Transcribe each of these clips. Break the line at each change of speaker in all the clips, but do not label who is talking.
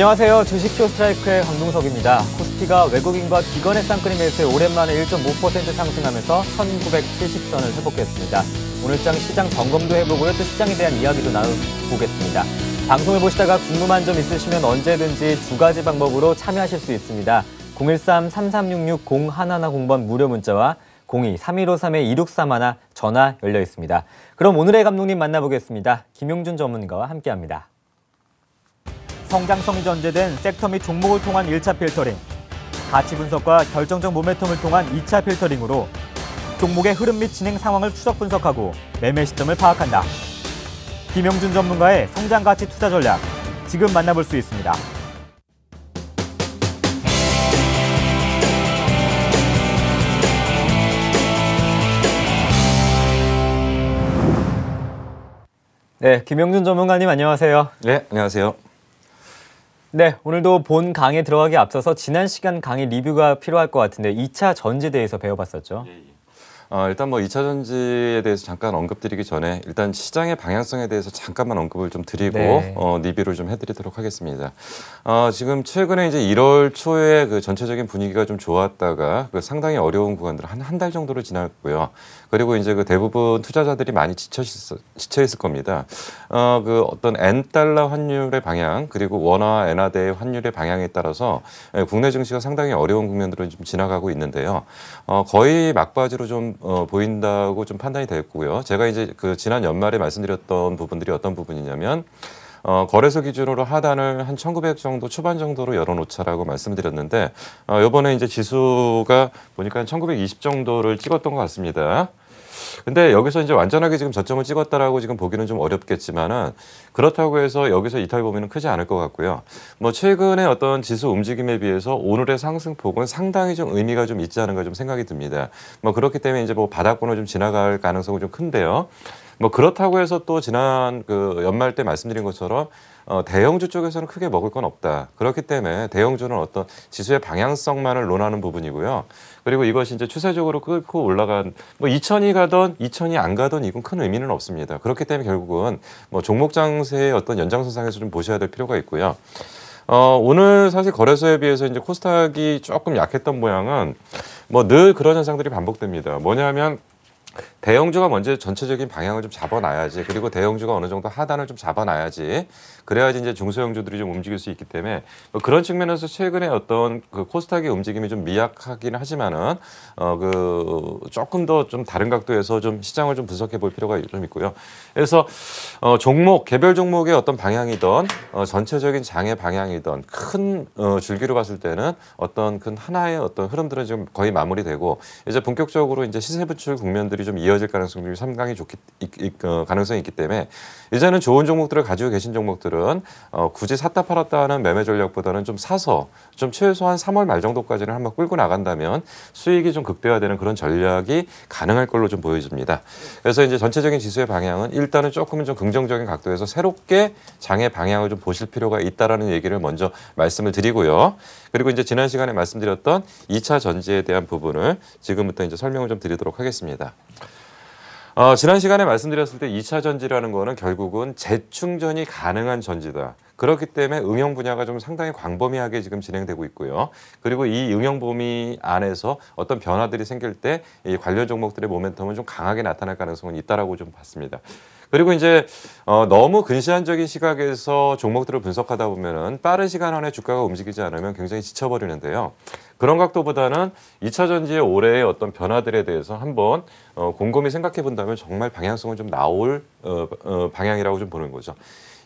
안녕하세요. 주식표 스트라이크의 강동석입니다. 코스피가 외국인과 기관의 쌍끌이 매수에 오랜만에 1.5% 상승하면서 1970선을 회복했습니다. 오늘장 시장 점검도 해보고요. 또 시장에 대한 이야기도 나눠보겠습니다. 방송을 보시다가 궁금한 점 있으시면 언제든지 두 가지 방법으로 참여하실 수 있습니다. 013-3366-0110번 무료 문자와 02-3153-2631 전화 열려 있습니다. 그럼 오늘의 감독님 만나보겠습니다. 김용준 전문가와 함께합니다. 성장성이 전제된 섹터 및 종목을 통한 1차 필터링, 가치 분석과 결정적 모멘텀을 통한 2차 필터링으로 종목의 흐름 및 진행 상황을 추적 분석하고 매매 시점을 파악한다. 김영준 전문가의 성장 가치 투자 전략, 지금 만나볼 수 있습니다. 네, 김영준 전문가님 안녕하세요. 네, 안녕하세요. 네, 오늘도 본강의 들어가기 앞서서 지난 시간 강의 리뷰가 필요할 것 같은데 2차 전지에 대해서 배워봤었죠. 예, 예. 어, 일단
뭐 2차 전지에 대해서 잠깐 언급드리기 전에 일단 시장의 방향성에 대해서 잠깐만 언급을 좀 드리고 네. 어, 리뷰를 좀 해드리도록 하겠습니다. 어, 지금 최근에 이제 1월 초에 그 전체적인 분위기가 좀 좋았다가 그 상당히 어려운 구간들 한한 달정도로 지났고요. 그리고 이제 그 대부분 투자자들이 많이 지쳐 있어, 지쳐 있을 겁니다. 어, 그 어떤 엔 달러 환율의 방향 그리고 원화 엔화대의 환율의 방향에 따라서 예, 국내 증시가 상당히 어려운 국면들을 좀 지나가고 있는데요. 어, 거의 막바지로 좀 어, 보인다고 좀 판단이 됐고요. 제가 이제 그 지난 연말에 말씀드렸던 부분들이 어떤 부분이냐면 어, 거래소 기준으로 하단을 한 1900 정도 초반 정도로 열어놓자라고 말씀드렸는데 어, 요번에 이제 지수가 보니까 한1920 정도를 찍었던 것 같습니다. 근데 여기서 이제 완전하게 지금 저점을 찍었다라고 지금 보기는 좀 어렵겠지만은 그렇다고 해서 여기서 이탈 범위는 크지 않을 것 같고요. 뭐최근에 어떤 지수 움직임에 비해서 오늘의 상승폭은 상당히 좀 의미가 좀 있지 않은가 좀 생각이 듭니다. 뭐 그렇기 때문에 이제 뭐 바닥권을 좀 지나갈 가능성은 좀 큰데요. 뭐 그렇다고 해서 또 지난 그 연말 때 말씀드린 것처럼 어, 대형주 쪽에서는 크게 먹을 건 없다. 그렇기 때문에 대형주는 어떤 지수의 방향성만을 논하는 부분이고요. 그리고 이것이 이제 추세적으로 끌고 올라간 뭐 2천이 가던 2천이 안 가던 이건 큰 의미는 없습니다. 그렇기 때문에 결국은 뭐 종목 장세의 어떤 연장선상에서 좀 보셔야 될 필요가 있고요. 어, 오늘 사실 거래소에 비해서 이제 코스닥이 조금 약했던 모양은 뭐 늘 그런 현상들이 반복됩니다. 뭐냐면 대형주가 먼저 전체적인 방향을 좀 잡아놔야지 그리고 대형주가 어느 정도 하단을 좀 잡아놔야지 그래야지 이제 중소형주들이 좀 움직일 수 있기 때문에 뭐 그런 측면에서 최근에 어떤 그 코스닥의 움직임이 좀 미약하긴 하지만은 어그 조금 더 좀 다른 각도에서 좀 시장을 좀 분석해 볼 필요가 좀 있고요. 그래서 어 종목 개별 종목의 어떤 방향이든어 전체적인 장의 방향이든큰어 줄기로 봤을 때는 어떤 큰 하나의 어떤 흐름들은 지금 거의 마무리되고 이제 본격적으로 이제 시세 분출 국면들이 종목들이 좀 이어질 가능성이 상당히 좋기 어, 가능성이 있기 때문에 이제는 좋은 종목들을 가지고 계신 종목들은 어, 굳이 샀다 팔았다 하는 매매 전략보다는 좀 사서 좀 최소한 3월 말 정도까지는 한번 끌고 나간다면 수익이 좀 극대화되는 그런 전략이 가능할 걸로 좀 보여집니다. 그래서 이제 전체적인 지수의 방향은 일단은 조금은 좀 긍정적인 각도에서 새롭게 장의 방향을 좀 보실 필요가 있다라는 얘기를 먼저 말씀을 드리고요. 그리고 이제 지난 시간에 말씀드렸던 2차 전지에 대한 부분을 지금부터 이제 설명을 좀 드리도록 하겠습니다. 어, 지난 시간에 말씀드렸을 때 2차 전지라는 거는 결국은 재충전이 가능한 전지다. 그렇기 때문에 응용 분야가 좀 상당히 광범위하게 지금 진행되고 있고요. 그리고 이 응용 범위 안에서 어떤 변화들이 생길 때이 관련 종목들의 모멘텀은 좀 강하게 나타날 가능성은 있다라고 좀 봤습니다. 그리고 이제 어, 너무 근시안적인 시각에서 종목들을 분석하다 보면은 빠른 시간 안에 주가가 움직이지 않으면 굉장히 지쳐버리는데요. 그런 각도보다는 2차 전지의 올해의 어떤 변화들에 대해서 한번 어, 곰곰이 생각해 본다면 정말 방향성은 좀 나올 어, 어, 방향이라고 좀 보는 거죠.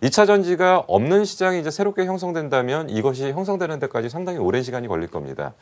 2차 전지가 없는 시장이 이제 새롭게 형성된다면 이것이 형성되는 데까지 상당히 오랜 시간이 걸릴 겁니다.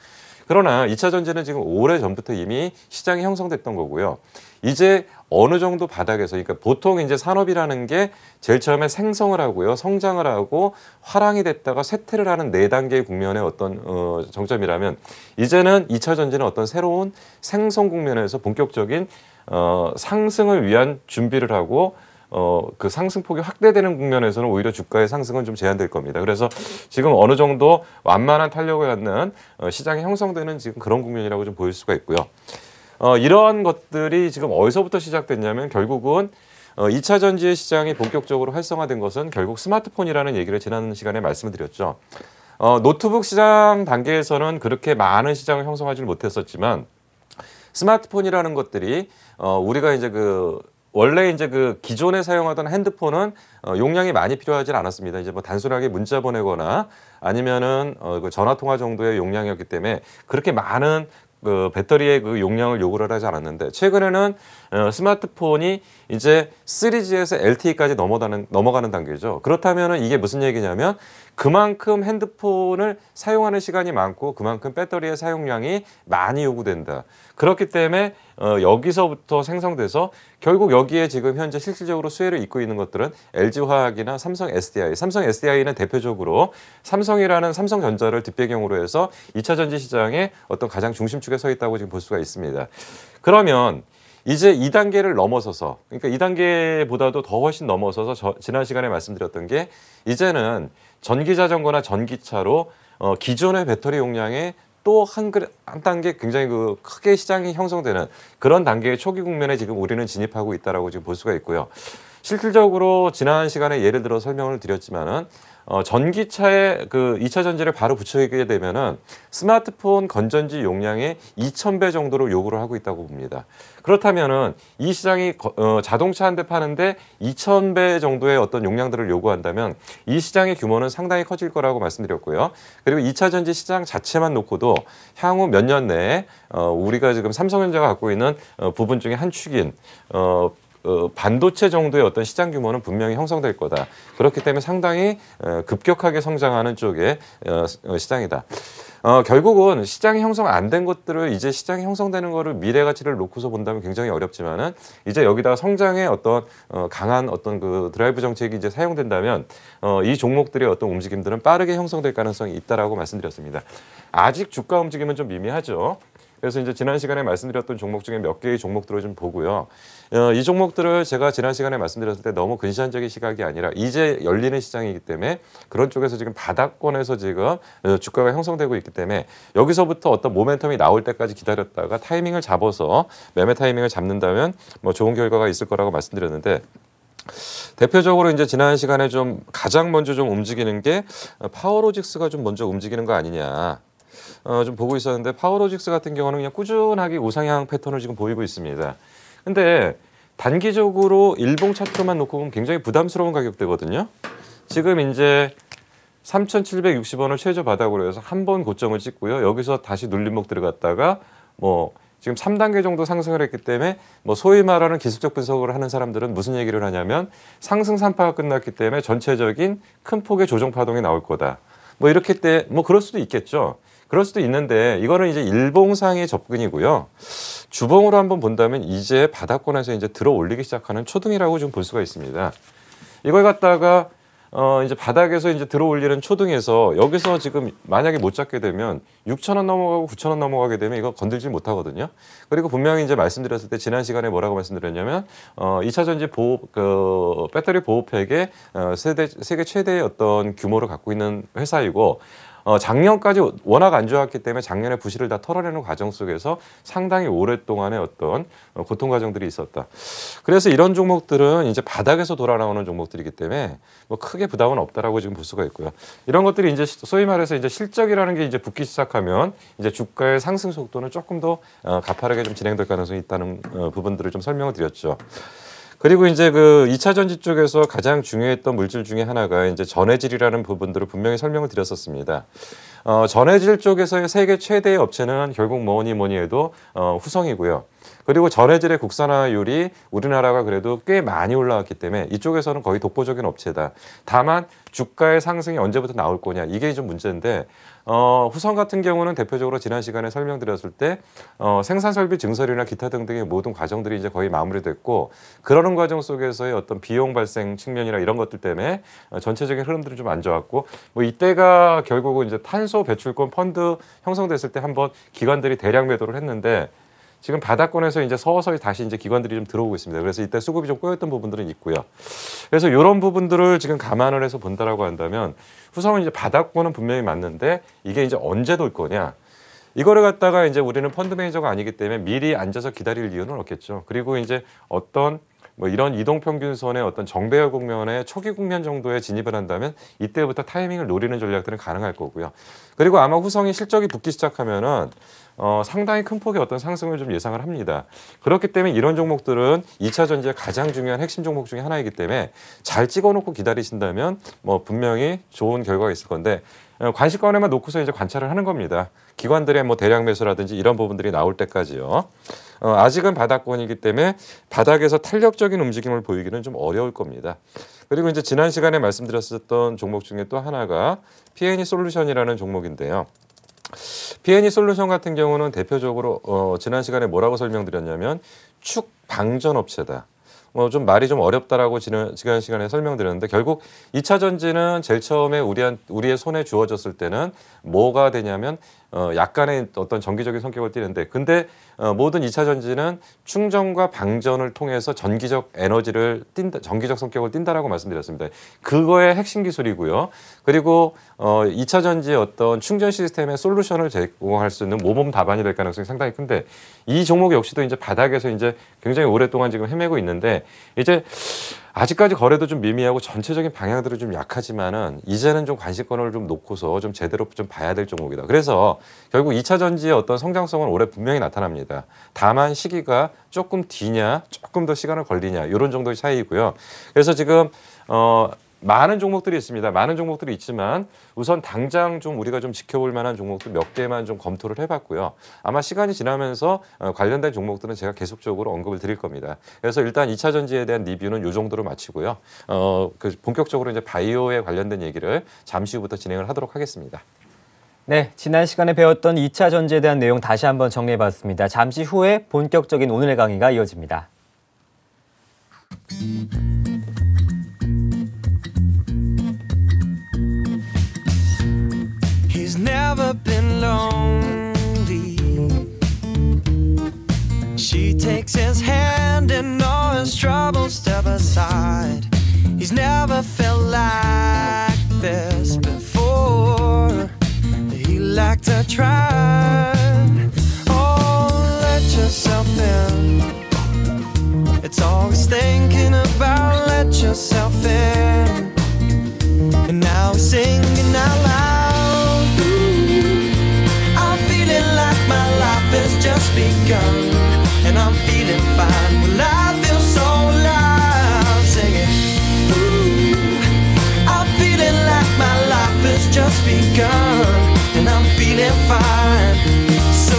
그러나 2차 전지는 지금 오래 전부터 이미 시장이 형성됐던 거고요. 이제 어느 정도 바닥에서 그러니까 보통 이제 산업이라는 게 제일 처음에 생성을 하고요. 성장을 하고 화랑이 됐다가 쇠퇴를 하는 네 단계의 국면의 어떤 어, 정점이라면 이제는 2차 전지는 어떤 새로운 생성 국면에서 본격적인 어, 상승을 위한 준비를 하고 어, 그 상승폭이 확대되는 국면에서는 오히려 주가의 상승은 좀 제한될 겁니다. 그래서 지금 어느 정도 완만한 탄력을 갖는 어, 시장이 형성되는 지금 그런 국면이라고 좀 보일 수가 있고요. 어, 이러한 것들이 지금 어디서부터 시작됐냐면 결국은 어, 2차 전지의 시장이 본격적으로 활성화된 것은 결국 스마트폰이라는 얘기를 지난 시간에 말씀드렸죠. 을 어, 노트북 시장 단계에서는 그렇게 많은 시장을 형성하지 못했었지만 스마트폰이라는 것들이 어, 우리가 이제 그 원래 이제 그 기존에 사용하던 핸드폰은 어, 용량이 많이 필요하지 않았습니다. 이제 뭐 단순하게 문자 보내거나 아니면은 어, 그 전화 통화 정도의 용량이었기 때문에 그렇게 많은 그 배터리의 그 용량을 요구를 하지 않았는데 최근에는 어, 스마트폰이 이제 3G에서 LTE까지 넘어가는, 넘어가는 단계죠. 그렇다면 이게 무슨 얘기냐면 그만큼 핸드폰을 사용하는 시간이 많고 그만큼 배터리의 사용량이 많이 요구된다. 그렇기 때문에 어, 여기서부터 생성돼서 결국 여기에 지금 현재 실질적으로 수혜를 입고 있는 것들은 LG화학이나 삼성 SDI, 삼성 SDI는 대표적으로 삼성이라는 삼성전자를 뒷배경으로 해서 2차 전지 시장의 어떤 가장 중심축에 서 있다고 지금 볼 수가 있습니다. 그러면 이제 2단계를 넘어서서 그러니까 2단계보다도 더 훨씬 넘어서서 저, 지난 시간에 말씀드렸던 게 이제는 전기자전거나 전기차로 어, 기존의 배터리 용량의 또한 한 단계 굉장히 그 크게 시장이 형성되는 그런 단계의 초기 국면에 지금 우리는 진입하고 있다라고 지금 볼 수가 있고요. 실질적으로 지난 시간에 예를 들어 설명을 드렸지만은 어, 전기차에 그 2차 전지를 바로 붙이게 여 되면은 스마트폰 건전지 용량의 2,000배 정도로 요구를 하고 있다고 봅니다. 그렇다면은 이 시장이 어, 자동차 한 대 파는데 2,000배 정도의 어떤 용량들을 요구한다면 이 시장의 규모는 상당히 커질 거라고 말씀드렸고요. 그리고 2차 전지 시장 자체만 놓고도 향후 몇 년 내에 어, 우리가 지금 삼성전자가 갖고 있는 어, 부분 중에 한 축인 어, 어, 반도체 정도의 어떤 시장 규모는 분명히 형성될 거다. 그렇기 때문에 상당히 어, 급격하게 성장하는 쪽의 어, 어, 시장이다. 어, 결국은 시장이 형성 안 된 것들을 이제 시장이 형성되는 거를 미래 가치를 놓고서 본다면 굉장히 어렵지만은 이제 여기다가 성장의 어떤 어, 강한 어떤 그 드라이브 정책이 이제 사용된다면 어, 이 종목들의 어떤 움직임들은 빠르게 형성될 가능성이 있다라고 말씀드렸습니다. 아직 주가 움직임은 좀 미미하죠. 그래서 이제 지난 시간에 말씀드렸던 종목 중에 몇 개의 종목들을 좀 보고요. 어, 이 종목들을 제가 지난 시간에 말씀드렸을 때 너무 근시안적인 시각이 아니라 이제 열리는 시장이기 때문에 그런 쪽에서 지금 바닥권에서 지금 어, 주가가 형성되고 있기 때문에 여기서부터 어떤 모멘텀이 나올 때까지 기다렸다가 타이밍을 잡아서 매매 타이밍을 잡는다면 뭐 좋은 결과가 있을 거라고 말씀드렸는데 대표적으로 이제 지난 시간에 좀 가장 먼저 좀 움직이는 게 어, 파워로직스가 좀 먼저 움직이는 거 아니냐. 어, 좀 보고 있었는데 파워로직스 같은 경우는 그냥 꾸준하게 우상향 패턴을 지금 보이고 있습니다. 근데 단기적으로 일봉 차트로만 놓고 보면 굉장히 부담스러운 가격대거든요. 지금 이제 3,760원을 최저 바닥으로 해서 한 번 고점을 찍고요. 여기서 다시 눌림목 들어갔다가 뭐 지금 3단계 정도 상승을 했기 때문에 뭐 소위 말하는 기술적 분석을 하는 사람들은 무슨 얘기를 하냐면 상승 산파가 끝났기 때문에 전체적인 큰 폭의 조정 파동이 나올 거다. 뭐 이렇게 때 뭐 그럴 수도 있겠죠. 그럴 수도 있는데 이거는 이제 일봉상의 접근이고요. 주봉으로 한번 본다면 이제 바닥권에서 이제 들어 올리기 시작하는 초등이라고 좀 볼 수가 있습니다. 이걸 갖다가 어 이제 바닥에서 이제 들어 올리는 초등에서 여기서 지금 만약에 못 잡게 되면 6천원 넘어가고 9천원 넘어가게 되면 이거 건들지 못하거든요. 그리고 분명히 이제 말씀드렸을 때 지난 시간에 뭐라고 말씀드렸냐면 어 2차 전지 보호 그 배터리 보호팩의 어 세대 세계 최대의 어떤 규모를 갖고 있는 회사이고 어, 작년까지 워낙 안 좋았기 때문에 작년에 부실을 다 털어내는 과정 속에서 상당히 오랫동안의 어떤 어, 고통 과정들이 있었다. 그래서 이런 종목들은 이제 바닥에서 돌아 나오는 종목들이기 때문에 뭐 크게 부담은 없다라고 지금 볼 수가 있고요. 이런 것들이 이제 소위 말해서 이제 실적이라는 게 이제 붙기 시작하면 이제 주가의 상승 속도는 조금 더 어, 가파르게 좀 진행될 가능성이 있다는 어, 부분들을 좀 설명을 드렸죠. 그리고 이제 그 2차 전지 쪽에서 가장 중요했던 물질 중에 하나가 이제 전해질이라는 부분들을 분명히 설명을 드렸었습니다. 어, 전해질 쪽에서의 세계 최대의 업체는 결국 뭐니 뭐니 해도 어, 후성이고요. 그리고 전해질의 국산화율이 우리나라가 그래도 꽤 많이 올라왔기 때문에 이쪽에서는 거의 독보적인 업체다. 다만 주가의 상승이 언제부터 나올 거냐 이게 좀 문제인데 어, 후성 같은 경우는 대표적으로 지난 시간에 설명드렸을 때 어, 생산 설비 증설이나 기타 등등의 모든 과정들이 이제 거의 마무리됐고 그러는 과정 속에서의 어떤 비용 발생 측면이나 이런 것들 때문에 어, 전체적인 흐름들이 좀 안 좋았고 뭐 이때가 결국은 이제 탄소 배출권 펀드 형성됐을 때 한번 기관들이 대량 매도를 했는데 지금 바닥권에서 이제 서서히 다시 이제 기관들이 좀 들어오고 있습니다. 그래서 이때 수급이 좀 꼬였던 부분들은 있고요. 그래서 이런 부분들을 지금 감안을 해서 본다라고 한다면 후성은 이제 바닥권은 분명히 맞는데 이게 이제 언제 돌 거냐? 이거를 갖다가 이제 우리는 펀드 매니저가 아니기 때문에 미리 앉아서 기다릴 이유는 없겠죠. 그리고 이제 어떤 뭐 이런 이동 평균선의 어떤 정배열 국면의 초기 국면 정도에 진입을 한다면 이때부터 타이밍을 노리는 전략들은 가능할 거고요. 그리고 아마 후성이 실적이 붙기 시작하면은 어, 상당히 큰 폭의 어떤 상승을 좀 예상을 합니다. 그렇기 때문에 이런 종목들은 2차 전지의 가장 중요한 핵심 종목 중의 하나이기 때문에 잘 찍어놓고 기다리신다면 뭐 분명히 좋은 결과가 있을 건데 어, 관심권에만 놓고서 이제 관찰을 하는 겁니다. 기관들의 뭐 대량 매수라든지 이런 부분들이 나올 때까지요. 어, 아직은 바닥권이기 때문에 바닥에서 탄력적인 움직임을 보이기는 좀 어려울 겁니다. 그리고 이제 지난 시간에 말씀드렸었던 종목 중에 또 하나가 P&E 솔루션이라는 종목인데요. P&E 솔루션 같은 경우는 대표적으로 어, 지난 시간에 뭐라고 설명드렸냐면 축 방전 업체다. 뭐 좀 말이 좀 어렵다라고 지난, 지난 시간에 설명드렸는데 결국 이차 전지는 제일 처음에 우리한, 우리의 손에 주어졌을 때는 뭐가 되냐면 어, 약간의 어떤 정기적인 성격을 띠는데 근데 어, 모든 2차 전지는 충전과 방전을 통해서 전기적 에너지를 띈다, 전기적 성격을 띈다라고 말씀드렸습니다. 그거의 핵심 기술이고요. 그리고 어, 2차 전지의 어떤 충전 시스템의 솔루션을 제공할 수 있는 모범 답안이 될 가능성이 상당히 큰데 이 종목 역시도 이제 바닥에서 이제 굉장히 오랫동안 지금 헤매고 있는데 이제 아직까지 거래도 좀 미미하고 전체적인 방향들은 좀 약하지만은 이제는 좀 관심권을 좀 놓고서 좀 제대로 좀 봐야 될 종목이다. 그래서 결국 2차 전지의 어떤 성장성은 올해 분명히 나타납니다. 다만 시기가 조금 뒤냐, 조금 더 시간을 걸리냐 이런 정도의 차이고요. 그래서 지금 어 많은 종목들이 있습니다. 많은 종목들이 있지만 우선 당장 좀 우리가 좀 지켜볼 만한 종목들 몇 개만 좀 검토를 해봤고요. 아마 시간이 지나면서 어, 관련된 종목들은 제가 계속적으로 언급을 드릴 겁니다. 그래서 일단 2차 전지에 대한 리뷰는 이 정도로 마치고요. 어, 그 본격적으로 이제 바이오에 관련된 얘기를 잠시 후부터 진행을 하도록
하겠습니다. 네, 지난 시간에 배웠던 2차 전지에 대한 내용 다시 한번 정리해봤습니다. 잠시 후에 본격적인 오늘의 강의가 이어집니다. She takes his hand and all his troubles step aside. He's never felt
like this before. Oh, let yourself in. It's always thinking about let yourself in.
And now I'm singing out loud. I'm feeling like my life has just begun. And I'm feeling fine. Well, I feel so singing. Ooh,
I'm feeling like my life has just begun. and I'm feeling fine.
So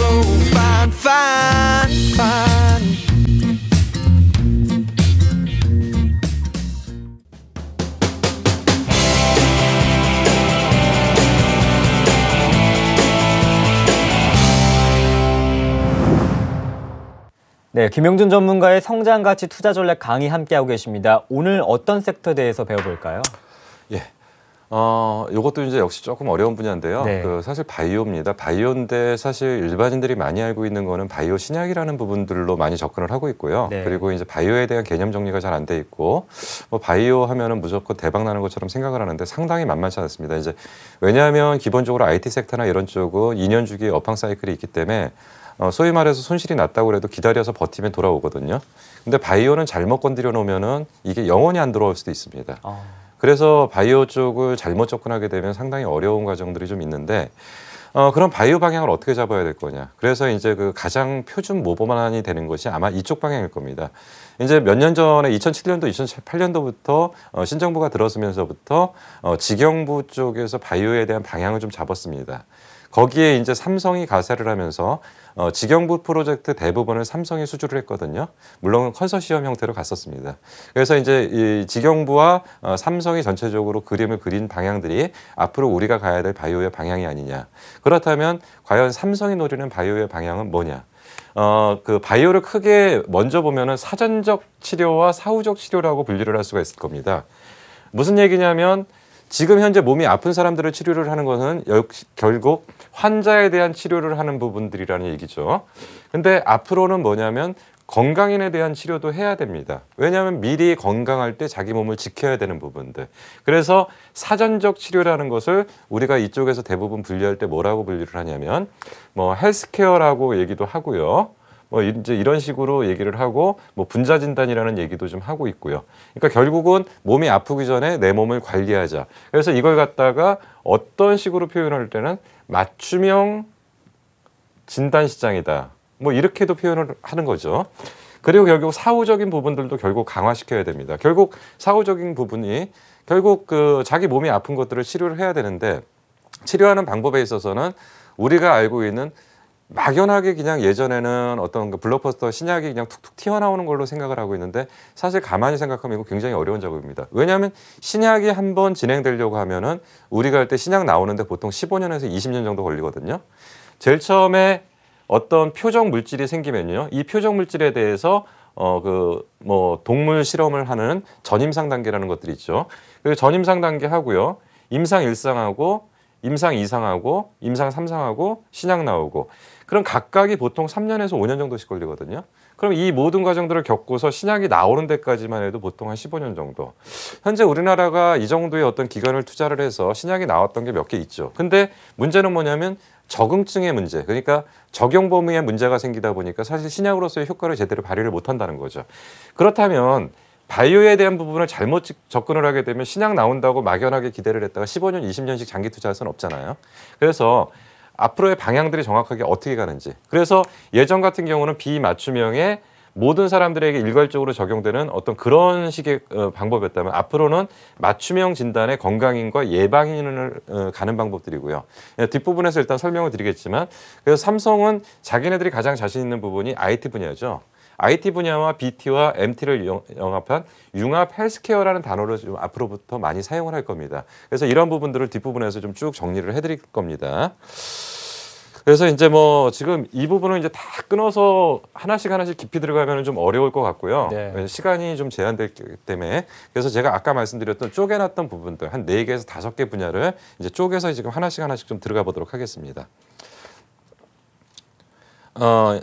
fine, fine, fine. 네, 김용준 전문가의 성장가치 투자 전략 강의 함께하고 계십니다. 오늘 어떤 섹터에 대해서 배워볼까요?
어, 이것도 이제 역시 조금 어려운 분야인데요. 네. 그 사실 바이오입니다. 바이오인데 사실 일반인들이 많이 알고 있는 거는 바이오 신약이라는 부분들로 많이 접근을 하고 있고요. 네. 그리고 이제 바이오에 대한 개념 정리가 잘 안 돼 있고 뭐 바이오 하면은 무조건 대박 나는 것처럼 생각을 하는데 상당히 만만치 않습니다. 이제 왜냐하면 기본적으로 IT 섹터나 이런 쪽은 2년 주기 업황 사이클이 있기 때문에 어, 소위 말해서 손실이 났다고 그래도 기다려서 버티면 돌아오거든요. 근데 바이오는 잘못 건드려 놓으면은 이게 영원히 안 돌아올 수도 있습니다. 아. 그래서 바이오 쪽을 잘못 접근하게 되면 상당히 어려운 과정들이 좀 있는데 어, 그런 바이오 방향을 어떻게 잡아야 될 거냐. 그래서 이제 그 가장 표준 모범안이 되는 것이 아마 이쪽 방향일 겁니다. 이제 몇 년 전에 2007년도, 2008년도부터 어, 신정부가 들어서면서부터 어, 직영부 쪽에서 바이오에 대한 방향을 좀 잡았습니다. 거기에 이제 삼성이 가세를 하면서 어, 직영부 프로젝트 대부분을 삼성이 수주를 했거든요. 물론 컨소시엄 형태로 갔었습니다. 그래서 이제 이 직영부와 어, 삼성이 전체적으로 그림을 그린 방향들이 앞으로 우리가 가야 될 바이오의 방향이 아니냐. 그렇다면 과연 삼성이 노리는 바이오의 방향은 뭐냐? 어, 그 바이오를 크게 먼저 보면은 사전적 치료와 사후적 치료라고 분류를 할 수가 있을 겁니다. 무슨 얘기냐면 지금 현재 몸이 아픈 사람들을 치료를 하는 것은 결국 환자에 대한 치료를 하는 부분들이라는 얘기죠. 근데 앞으로는 뭐냐면 건강인에 대한 치료도 해야 됩니다. 왜냐하면 미리 건강할 때 자기 몸을 지켜야 되는 부분들. 그래서 사전적 치료라는 것을 우리가 이쪽에서 대부분 분류할 때 뭐라고 분류를 하냐면 뭐 헬스케어라고 얘기도 하고요. 뭐 이제 이런 식으로 얘기를 하고 뭐 분자 진단이라는 얘기도 좀 하고 있고요. 그러니까 결국은 몸이 아프기 전에 내 몸을 관리하자. 그래서 이걸 갖다가 어떤 식으로 표현할 때는 맞춤형 진단 시장이다. 뭐 이렇게도 표현을 하는 거죠. 그리고 결국 사후적인 부분들도 결국 강화시켜야 됩니다. 결국 사후적인 부분이 결국 그 자기 몸이 아픈 것들을 치료를 해야 되는데 치료하는 방법에 있어서는 우리가 알고 있는 막연하게 그냥 예전에는 어떤 그 블록버스터 신약이 그냥 툭툭 튀어나오는 걸로 생각을 하고 있는데 사실 가만히 생각하면 이거 굉장히 어려운 작업입니다. 왜냐하면 신약이 한 번 진행되려고 하면은 우리가 할 때 신약 나오는데 보통 15년에서 20년 정도 걸리거든요. 제일 처음에 어떤 표적 물질이 생기면요. 이 표적 물질에 대해서 어그뭐 동물 실험을 하는 전임상 단계라는 것들이 있죠. 그리고 전임상 단계 하고요. 임상 1상하고 임상 2상하고 임상 3상하고 신약 나오고 그럼 각각이 보통 3년에서 5년 정도씩 걸리거든요. 그럼 이 모든 과정들을 겪고서 신약이 나오는 데까지만 해도 보통 한 15년 정도. 현재 우리나라가 이 정도의 어떤 기간을 투자를 해서 신약이 나왔던 게 몇 개 있죠. 근데 문제는 뭐냐면 적응증의 문제. 그러니까 적용 범위에 문제가 생기다 보니까 사실 신약으로서의 효과를 제대로 발휘를 못 한다는 거죠. 그렇다면 바이오에 대한 부분을 잘못 접근을 하게 되면 신약 나온다고 막연하게 기대를 했다가 15년, 20년씩 장기 투자할 수는 없잖아요. 그래서 앞으로의 방향들이 정확하게 어떻게 가는지. 그래서 예전 같은 경우는 비맞춤형의 모든 사람들에게 일괄적으로 적용되는 어떤 그런 식의 어, 방법이었다면 앞으로는 맞춤형 진단의 건강인과 예방인을 어, 가는 방법들이고요. 예, 뒷부분에서 일단 설명을 드리겠지만 그래서 삼성은 자기네들이 가장 자신 있는 부분이 IT 분야죠. IT 분야와 BT와 MT를 영합한 융합 헬스케어라는 단어를 좀 앞으로부터 많이 사용을 할 겁니다. 그래서 이런 부분들을 뒷부분에서 좀 쭉 정리를 해드릴 겁니다. 그래서 이제 뭐 지금 이 부분은 이제 다 끊어서 하나씩 하나씩 깊이 들어가면 좀 어려울 것 같고요. 네. 시간이 좀 제한되기 때문에 그래서 제가 아까 말씀드렸던 쪼개놨던 부분들 한네 개에서 다개 분야를 이제 쪼개서 지금 하나씩 하나씩 좀 들어가 보도록 하겠습니다. 어,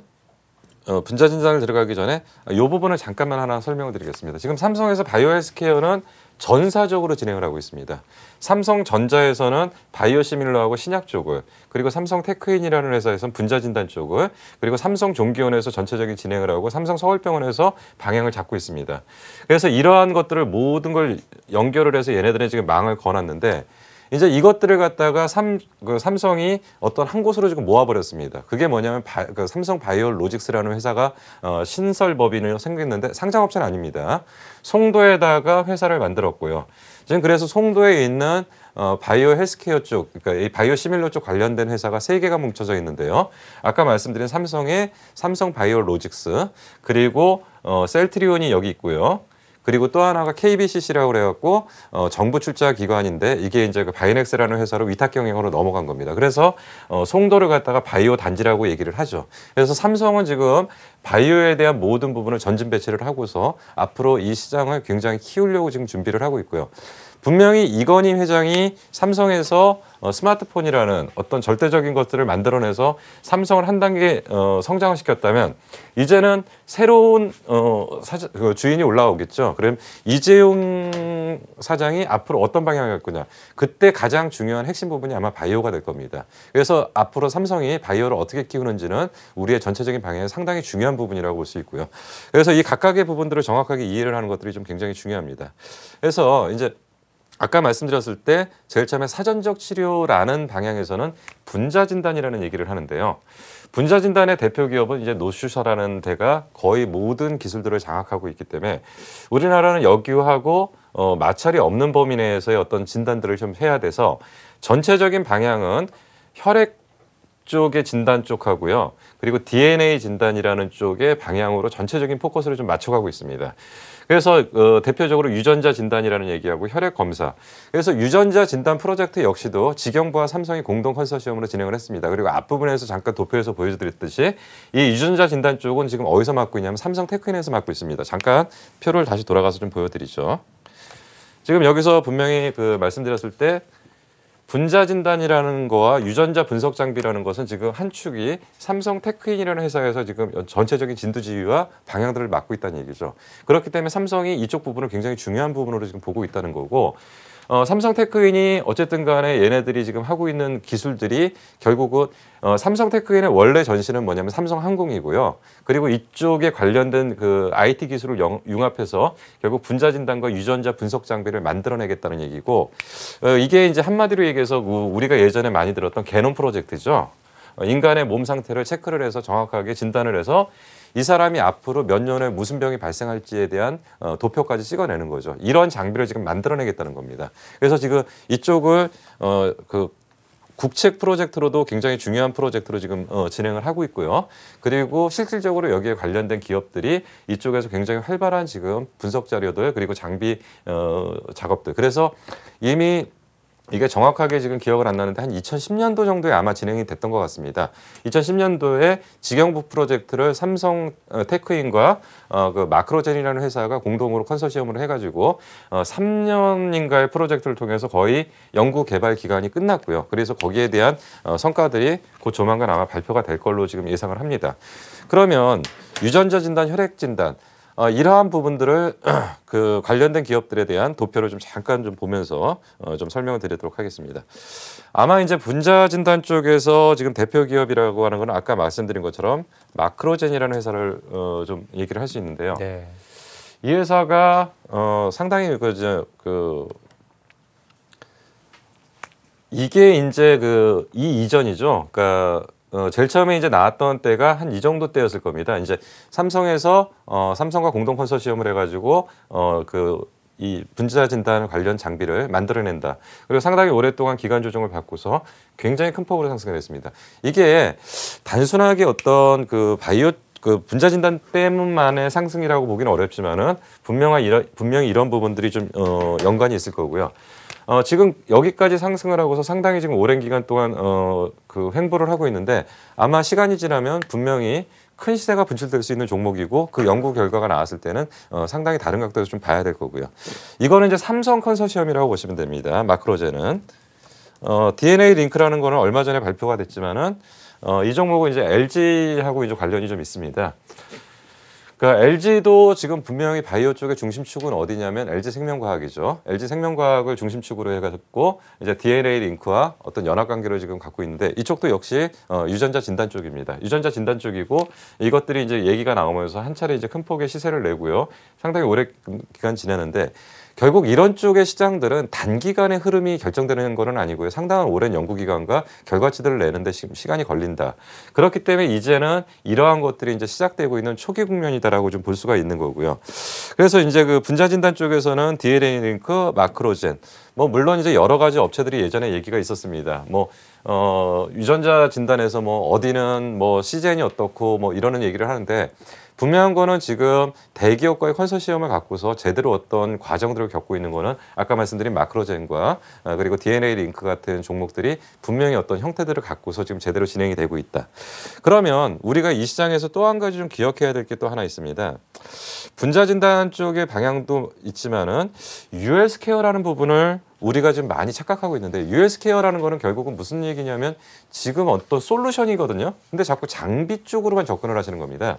어, 분자 진단을 들어가기 전에 이 아, 부분을 잠깐만 하나 설명을 드리겠습니다. 지금 삼성에서 바이오헬스케어는 전사적으로 진행을 하고 있습니다. 삼성전자에서는 바이오시밀러하고 신약 쪽을 그리고 삼성테크인이라는 회사에서는 분자진단 쪽을 그리고 삼성종기원에서 전체적인 진행을 하고 삼성서울병원에서 방향을 잡고 있습니다. 그래서 이러한 것들을 모든 걸 연결을 해서 얘네들은 지금 망을 거놨는데 이제 이것들을 갖다가 삼, 그 삼성이 어떤 한 곳으로 지금 모아버렸습니다. 그게 뭐냐면 바, 그 삼성 바이오 로직스라는 회사가 어, 신설 법인을 생겼는데 상장업체는 아닙니다. 송도에다가 회사를 만들었고요. 지금 그래서 송도에 있는 어, 바이오 헬스케어 쪽, 그러니까 이 바이오 시밀러 쪽 관련된 회사가 세 개가 뭉쳐져 있는데요. 아까 말씀드린 삼성의 삼성 바이오 로직스, 그리고 어, 셀트리온이 여기 있고요. 그리고 또 하나가 KBCC라고 그래갖고 어, 정부 출자 기관인데 이게 이제 그 바이넥스라는 회사로 위탁 경영으로 넘어간 겁니다. 그래서 어, 송도를 갖다가 바이오 단지라고 얘기를 하죠. 그래서 삼성은 지금 바이오에 대한 모든 부분을 전진 배치를 하고서 앞으로 이 시장을 굉장히 키우려고 지금 준비를 하고 있고요. 분명히 이건희 회장이 삼성에서 어, 스마트폰이라는 어떤 절대적인 것들을 만들어내서 삼성을 한 단계 어, 성장을 시켰다면 이제는 새로운 어, 그 주인이 올라오겠죠. 그럼 이재용 사장이 앞으로 어떤 방향을 갈 거냐. 그때 가장 중요한 핵심 부분이 아마 바이오가 될 겁니다. 그래서 앞으로 삼성이 바이오를 어떻게 키우는지는 우리의 전체적인 방향에 상당히 중요한 부분이라고 볼 수 있고요. 그래서 이 각각의 부분들을 정확하게 이해를 하는 것들이 좀 굉장히 중요합니다. 그래서 이제 아까 말씀드렸을 때 제일 처음에 사전적 치료라는 방향에서는 분자 진단이라는 얘기를 하는데요. 분자 진단의 대표 기업은 이제 노슈사라는 데가 거의 모든 기술들을 장악하고 있기 때문에 우리나라는 여기하고 어, 마찰이 없는 범위 내에서의 어떤 진단들을 좀 해야 돼서 전체적인 방향은 혈액 쪽의 진단 쪽하고요. 그리고 DNA 진단이라는 쪽의 방향으로 전체적인 포커스를 좀 맞춰가고 있습니다. 그래서 어, 대표적으로 유전자 진단이라는 얘기하고 혈액 검사. 그래서 유전자 진단 프로젝트 역시도 직영부와 삼성이 공동 컨소시엄으로 진행을 했습니다. 그리고 앞부분에서 잠깐 도표에서 보여드렸듯이 이 유전자 진단 쪽은 지금 어디서 맡고 있냐면 삼성 테크인에서 맡고 있습니다. 잠깐 표를 다시 돌아가서 좀 보여드리죠. 지금 여기서 분명히 그 말씀드렸을 때 분자 진단이라는 거와 유전자 분석 장비라는 것은 지금 한 축이 삼성 테크인이라는 회사에서 지금 전체적인 진두지휘와 방향들을 맡고 있다는 얘기죠. 그렇기 때문에 삼성이 이쪽 부분을 굉장히 중요한 부분으로 지금 보고 있다는 거고 어, 삼성테크인이 어쨌든 간에 얘네들이 지금 하고 있는 기술들이 결국은 어, 삼성테크인의 원래 전신은 뭐냐면 삼성항공이고요. 그리고 이쪽에 관련된 그 IT 기술을 영, 융합해서 결국 분자 진단과 유전자 분석 장비를 만들어내겠다는 얘기고 어, 이게 이제 한마디로 얘기해서 우리가 예전에 많이 들었던 개놈 프로젝트죠. 어, 인간의 몸 상태를 체크를 해서 정확하게 진단을 해서 이 사람이 앞으로 몇 년에 무슨 병이 발생할지에 대한 어, 도표까지 찍어내는 거죠. 이런 장비를 지금 만들어내겠다는 겁니다. 그래서 지금 이쪽을 어, 그 국책 프로젝트로도 굉장히 중요한 프로젝트로 지금 어, 진행을 하고 있고요. 그리고 실질적으로 여기에 관련된 기업들이 이쪽에서 굉장히 활발한 지금 분석 자료들 그리고 장비 어, 작업들. 그래서 이미 이게 정확하게 지금 기억을 안 나는데 한 2010년도 정도에 아마 진행이 됐던 것 같습니다. 2010년도에 직영부 프로젝트를 삼성 어, 테크인과 어, 그 마크로젠이라는 회사가 공동으로 컨소시엄으로 해가지고 어, 3년인가의 프로젝트를 통해서 거의 연구 개발 기간이 끝났고요. 그래서 거기에 대한 어, 성과들이 곧 조만간 아마 발표가 될 걸로 지금 예상을 합니다. 그러면 유전자 진단, 혈액 진단 어, 이러한 부분들을 그 관련된 기업들에 대한 도표를 좀 잠깐 좀 보면서 어, 좀 설명을 드리도록 하겠습니다. 아마 이제 분자 진단 쪽에서 지금 대표 기업이라고 하는 건 아까 말씀드린 것처럼 마크로젠이라는 회사를 어, 좀 얘기를 할 수 있는데요. 네. 이 회사가 어, 상당히 그, 이제 그 이게 이제 그 이 이전이죠. 그러니까 어, 제일 처음에 이제 나왔던 때가 한 이 정도 때였을 겁니다. 이제 삼성에서 어, 삼성과 공동 컨소시엄을 해가지고 어, 그이 분자 진단 관련 장비를 만들어낸다. 그리고 상당히 오랫동안 기간 조정을 받고서 굉장히 큰 폭으로 상승을 했습니다. 이게 단순하게 어떤 그 바이오 그 분자 진단 때문만의 상승이라고 보기는 어렵지만은 분명한 이런 분명히 이런 부분들이 좀 어, 연관이 있을 거고요. 어, 지금 여기까지 상승을 하고서 상당히 지금 오랜 기간 동안 어, 그 횡보를 하고 있는데 아마 시간이 지나면 분명히 큰 시세가 분출될 수 있는 종목이고 그 연구 결과가 나왔을 때는 어, 상당히 다른 각도에서 좀 봐야 될 거고요. 이거는 이제 삼성 컨소시엄이라고 보시면 됩니다. 마크로제는 어, DNA 링크라는 거는 얼마 전에 발표가 됐지만은 어, 이 종목은 이제 LG하고 이제 관련이 좀 있습니다. 그러니까 LG도 지금 분명히 바이오 쪽의 중심축은 어디냐면 LG 생명과학이죠. LG 생명과학을 중심축으로 해가지고 이제 DLA 링크와 어떤 연합 관계를 지금 갖고 있는데 이쪽도 역시 어, 유전자 진단 쪽입니다. 유전자 진단 쪽이고 이것들이 이제 얘기가 나오면서 한 차례 이제 큰 폭의 시세를 내고요. 상당히 오래 기간 지내는데 결국 이런 쪽의 시장들은 단기간의 흐름이 결정되는 것은 아니고요. 상당한 오랜 연구기간과 결과치들을 내는데 시, 간이 걸린다. 그렇기 때문에 이제는 이러한 것들이 이제 시작되고 있는 초기 국면이다라고 좀 볼 수가 있는 거고요. 그래서 이제 그 분자 진단 쪽에서는 DNA 링크, 마크로젠, 뭐 물론 이제 여러 가지 업체들이 예전에 얘기가 있었습니다. 뭐 어, 유전자 진단에서 뭐 어디는 뭐 c 젠이 어떻고 뭐 이러는 얘기를 하는데 분명한 거는 지금 대기업과의 컨소시엄을 갖고서 제대로 어떤 과정들을 겪고 있는 거는 아까 말씀드린 마크로젠과 아, 그리고 DNA 링크 같은 종목들이 분명히 어떤 형태들을 갖고서 지금 제대로 진행이 되고 있다. 그러면 우리가 이 시장에서 또 한 가지 좀 기억해야 될 게 또 하나 있습니다. 분자 진단 쪽의 방향도 있지만은 US 케어라는 부분을 우리가 지금 많이 착각하고 있는데 US 케어라는 거는 결국은 무슨 얘기냐면 지금 어떤 솔루션이거든요. 근데 자꾸 장비 쪽으로만 접근을 하시는 겁니다.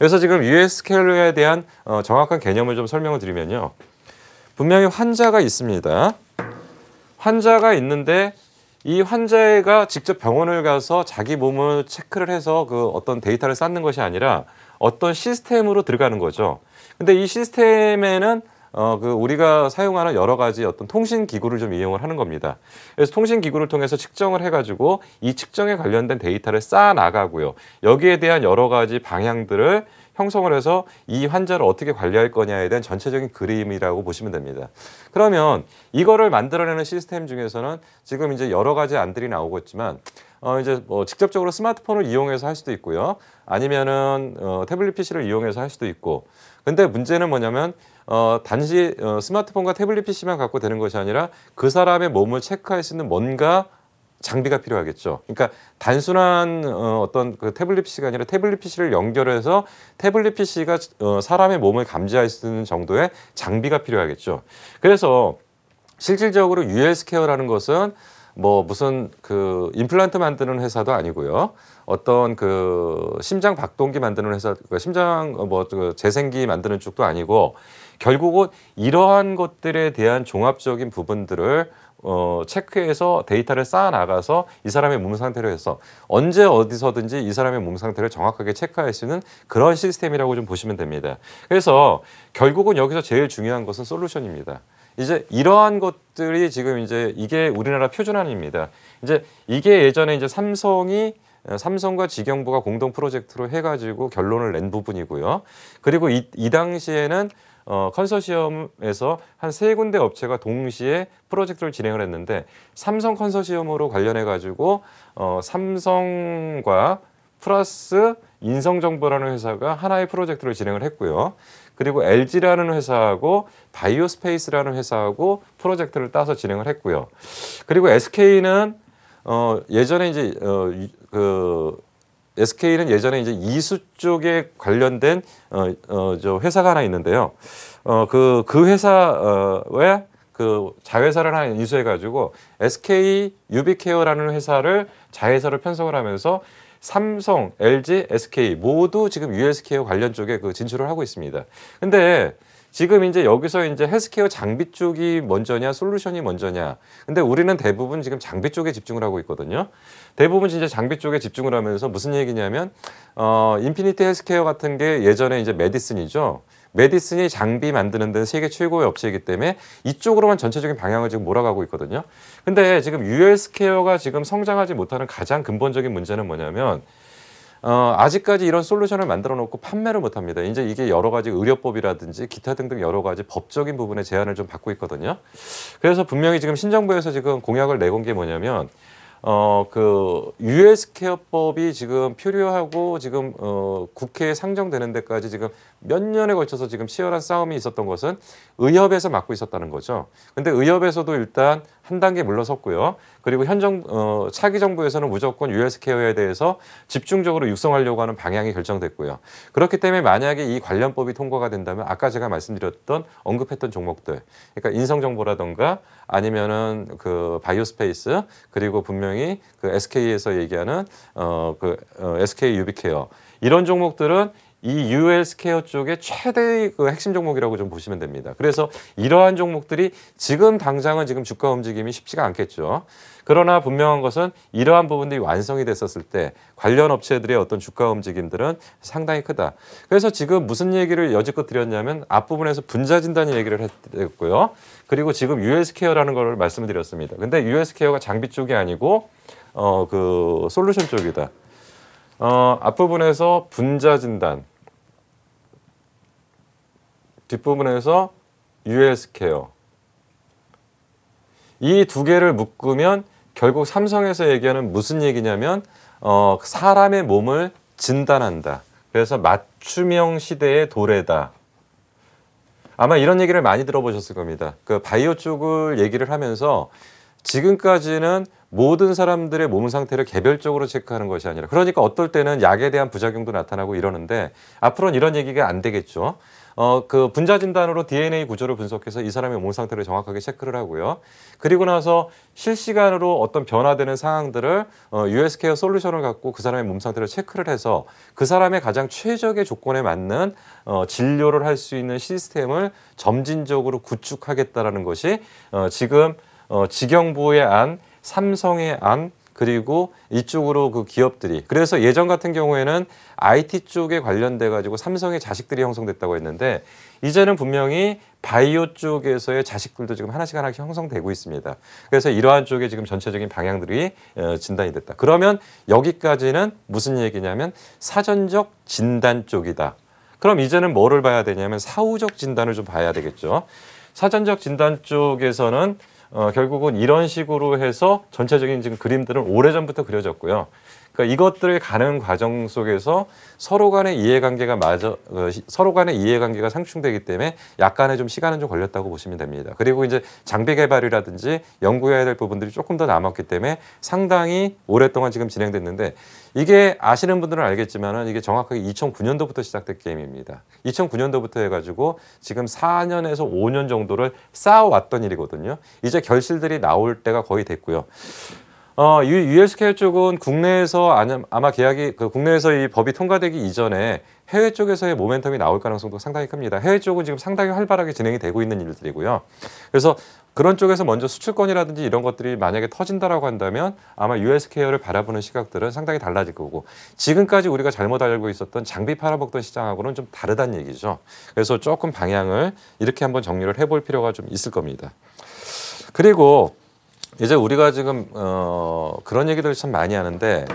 그래서 지금 US 스케러에 대한 어, 정확한 개념을 좀 설명을 드리면요. 분명히 환자가 있습니다. 환자가 있는데 이 환자가 직접 병원을 가서 자기 몸을 체크를 해서 그 어떤 데이터를 쌓는 것이 아니라 어떤 시스템으로 들어가는 거죠. 근데 이 시스템에는 어, 그 우리가 사용하는 여러 가지 어떤 통신 기구를 좀 이용을 하는 겁니다. 그래서 통신 기구를 통해서 측정을 해가지고 이 측정에 관련된 데이터를 쌓아 나가고요. 여기에 대한 여러 가지 방향들을 형성을 해서 이 환자를 어떻게 관리할 거냐에 대한 전체적인 그림이라고 보시면 됩니다. 그러면 이거를 만들어내는 시스템 중에서는 지금 이제 여러 가지 안들이 나오고 있지만 어 이제 뭐 직접적으로 스마트폰을 이용해서 할 수도 있고요. 아니면은 어 태블릿 PC를 이용해서 할 수도 있고. 근데 문제는 뭐냐면 어, 단지 어, 스마트폰과 태블릿 PC만 갖고 되는 것이 아니라 그 사람의 몸을 체크할 수 있는 뭔가 장비가 필요하겠죠. 그러니까 단순한 어, 어떤 그 태블릿 PC가 아니라 태블릿 PC를 연결해서 태블릿 PC가 어, 사람의 몸을 감지할 수 있는 정도의 장비가 필요하겠죠. 그래서 실질적으로 UL 스케어라는 것은 뭐 무슨 그 임플란트 만드는 회사도 아니고요. 어떤 그 심장 박동기 만드는 회사, 그 심장 어, 뭐 그 재생기 만드는 쪽도 아니고 결국은 이러한 것들에 대한 종합적인 부분들을 어, 체크해서 데이터를 쌓아 나가서 이 사람의 몸상태로 해서 언제 어디서든지 이 사람의 몸 상태를 정확하게 체크할 수 있는 그런 시스템이라고 좀 보시면 됩니다. 그래서 결국은 여기서 제일 중요한 것은 솔루션입니다. 이제 이러한 것들이 지금 이제 이게 우리나라 표준안입니다. 이제 이게 예전에 이제 삼성이 어, 삼성과 직영부가 공동 프로젝트로 해가지고 결론을 낸 부분이고요. 그리고 이, 이 당시에는 어, 컨소시엄에서 한 세 군데 업체가 동시에 프로젝트를 진행을 했는데 삼성 컨소시엄으로 관련해 가지고 어, 삼성과 플러스 인성정보라는 회사가 하나의 프로젝트를 진행을 했고요. 그리고 LG라는 회사하고 바이오스페이스라는 회사하고 프로젝트를 따서 진행을 했고요. 그리고 SK는 어, 예전에 이제 어, 그 SK는 예전에 이제 이수 쪽에 관련된 어어 어, 회사가 하나 있는데요. 어 그그 그 회사에 그 자회사를 하나 인수해 가지고 SK 유비케어라는 회사를 자회사로 편성을 하면서 삼성, LG, SK 모두 지금 US케어 관련 쪽에 그 진출을 하고 있습니다. 근데 지금 이제 여기서 이제 헬스케어 장비 쪽이 먼저냐 솔루션이 먼저냐. 근데 우리는 대부분 지금 장비 쪽에 집중을 하고 있거든요. 대부분 진짜 장비 쪽에 집중을 하면서 무슨 얘기냐면 어 인피니티 헬스케어 같은 게 예전에 이제 메디슨이죠. 메디슨이 장비 만드는 데는 세계 최고의 업체이기 때문에 이쪽으로만 전체적인 방향을 지금 몰아가고 있거든요. 근데 지금 UL스케어가 지금 성장하지 못하는 가장 근본적인 문제는 뭐냐면 어, 아직까지 이런 솔루션을 만들어 놓고 판매를 못 합니다. 이제 이게 여러 가지 의료법이라든지 기타 등등 여러 가지 법적인 부분에 제한을 좀 받고 있거든요. 그래서 분명히 지금 신정부에서 지금 공약을 내건 게 뭐냐면 어, 그 유해스케어법이 지금 필요하고 지금 어, 국회에 상정되는 데까지 지금 몇 년에 걸쳐서 지금 치열한 싸움이 있었던 것은 의협에서 막고 있었다는 거죠. 근데 의협에서도 일단 한 단계 물러섰고요. 그리고 현정 어, 차기 정부에서는 무조건 유해스케어에 대해서 집중적으로 육성하려고 하는 방향이 결정됐고요. 그렇기 때문에 만약에 이 관련법이 통과가 된다면 아까 제가 말씀드렸던 언급했던 종목들, 그러니까 인성정보라던가 아니면은 그 바이오스페이스 그리고 분명히 그 SK에서 얘기하는 어그 어, 그, 어 SK 유비케어 이런 종목들은 이 u l 스 케어 쪽의 최대의 그 핵심 종목이라고 좀 보시면 됩니다. 그래서 이러한 종목들이 지금 당장은 지금 주가 움직임이 쉽지가 않겠죠. 그러나 분명한 것은 이러한 부분들이 완성이 됐었을 때 관련 업체들의 어떤 주가 움직임들은 상당히 크다. 그래서 지금 무슨 얘기를 여지껏 드렸냐면 앞부분에서 분자 진단 얘기를 했고요. 그리고 지금 US케어라는 걸 말씀드렸습니다. 근데 US케어가 장비 쪽이 아니고 어 그 솔루션 쪽이다. 어 앞부분에서 분자 진단 뒷부분에서 US케어 이 두 개를 묶으면 결국 삼성에서 얘기하는 무슨 얘기냐면 어, 사람의 몸을 진단한다. 그래서 맞춤형 시대의 도래다. 아마 이런 얘기를 많이 들어보셨을 겁니다. 그 바이오 쪽을 얘기를 하면서 지금까지는 모든 사람들의 몸 상태를 개별적으로 체크하는 것이 아니라 그러니까 어떨 때는 약에 대한 부작용도 나타나고 이러는데 앞으로는 이런 얘기가 안 되겠죠. 어, 그 분자 진단으로 DNA 구조를 분석해서 이 사람의 몸 상태를 정확하게 체크를 하고요. 그리고 나서 실시간으로 어떤 변화되는 상황들을 어, US케어 솔루션을 갖고 그 사람의 몸 상태를 체크를 해서 그 사람의 가장 최적의 조건에 맞는 어, 진료를 할 수 있는 시스템을 점진적으로 구축하겠다라는 것이 어, 지금 어, 직영부에안 삼성의 안 그리고 이쪽으로 그 기업들이 그래서 예전 같은 경우에는 IT 쪽에 관련돼 가지고 삼성의 자식들이 형성됐다고 했는데 이제는 분명히 바이오 쪽에서의 자식들도 지금 하나씩 하나씩 형성되고 있습니다. 그래서 이러한 쪽에 지금 전체적인 방향들이 어, 진단이 됐다. 그러면 여기까지는 무슨 얘기냐면 사전적 진단 쪽이다. 그럼 이제는 뭐를 봐야 되냐면 사후적 진단을 좀 봐야 되겠죠. 사전적 진단 쪽에서는 어, 결국은 이런 식으로 해서 전체적인 지금 그림들은 오래전부터 그려졌고요. 그러니까 이것들을 가는 과정 속에서 서로 간의 이해관계가 맞아 어, 서로 간의 이해관계가 상충되기 때문에 약간의 좀 시간은 좀 걸렸다고 보시면 됩니다. 그리고 이제 장비 개발이라든지 연구해야 될 부분들이 조금 더 남았기 때문에 상당히 오랫동안 지금 진행됐는데 이게 아시는 분들은 알겠지만 이게 정확하게 2009년도부터 시작된 게임입니다. 2009년도부터 해가지고 지금 4년에서 5년 정도를 쌓아왔던 일이거든요. 이제 결실들이 나올 때가 거의 됐고요. 어, USK 쪽은 국내에서 아마 계약이 그 국내에서 이 법이 통과되기 이전에 해외 쪽에서의 모멘텀이 나올 가능성도 상당히 큽니다. 해외 쪽은 지금 상당히 활발하게 진행이 되고 있는 일들이고요. 그래서 그런 쪽에서 먼저 수출권이라든지 이런 것들이 만약에 터진다라고 한다면 아마 US 케어를 바라보는 시각들은 상당히 달라질 거고 지금까지 우리가 잘못 알고 있었던 장비 팔아먹던 시장하고는 좀 다르다는 얘기죠. 그래서 조금 방향을 이렇게 한번 정리를 해볼 필요가 좀 있을 겁니다. 그리고 이제 우리가 지금 어, 그런 얘기들을참 많이 하는데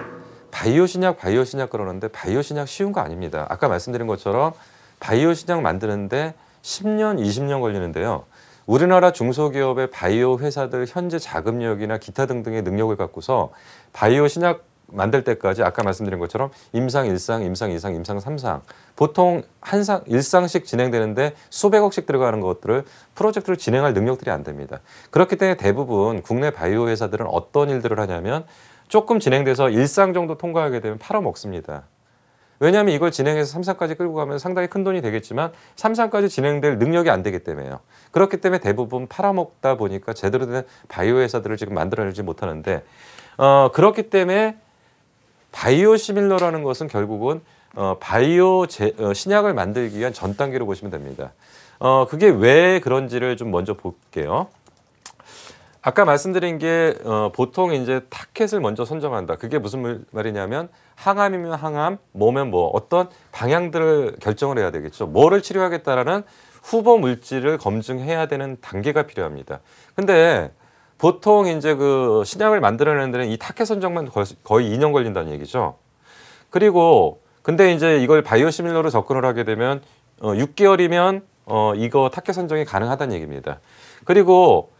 바이오 신약, 바이오 신약 그러는데 바이오 신약 쉬운 거 아닙니다. 아까 말씀드린 것처럼 바이오 신약 만드는데 10년, 20년 걸리는데요. 우리나라 중소기업의 바이오 회사들 현재 자금력이나 기타 등등의 능력을 갖고서 바이오 신약 만들 때까지 아까 말씀드린 것처럼 임상 일상 임상 이상 임상 삼상 보통 한상 일상씩 진행되는데 수백억씩 들어가는 것들을 프로젝트를 진행할 능력들이 안 됩니다. 그렇기 때문에 대부분 국내 바이오 회사들은 어떤 일들을 하냐면 조금 진행돼서 일상 정도 통과하게 되면 팔아먹습니다. 왜냐하면 이걸 진행해서 삼상까지 끌고 가면 상당히 큰 돈이 되겠지만 삼상까지 진행될 능력이 안 되기 때문에요. 그렇기 때문에 대부분 팔아먹다 보니까 제대로 된 바이오 회사들을 지금 만들어내지 못하는데 어, 그렇기 때문에 바이오시밀러라는 것은 결국은 어, 바이오 제, 어, 신약을 만들기 위한 전 단계로 보시면 됩니다. 어, 그게 왜 그런지를 좀 먼저 볼게요. 아까 말씀드린 게 어, 보통 이제 타켓을 먼저 선정한다. 그게 무슨 말이냐면 항암이면 항암, 뭐면 뭐 어떤 방향들을 결정을 해야 되겠죠. 뭐를 치료하겠다라는 후보 물질을 검증해야 되는 단계가 필요합니다. 근데 보통 이제 그 신약을 만들어내는 데는 이 타켓 선정만 거의 2년 걸린다는 얘기죠. 그리고 근데 이제 이걸 바이오시밀러로 접근을 하게 되면 어 6개월이면 어 이거 타켓 선정이 가능하다는 얘기입니다. 그리고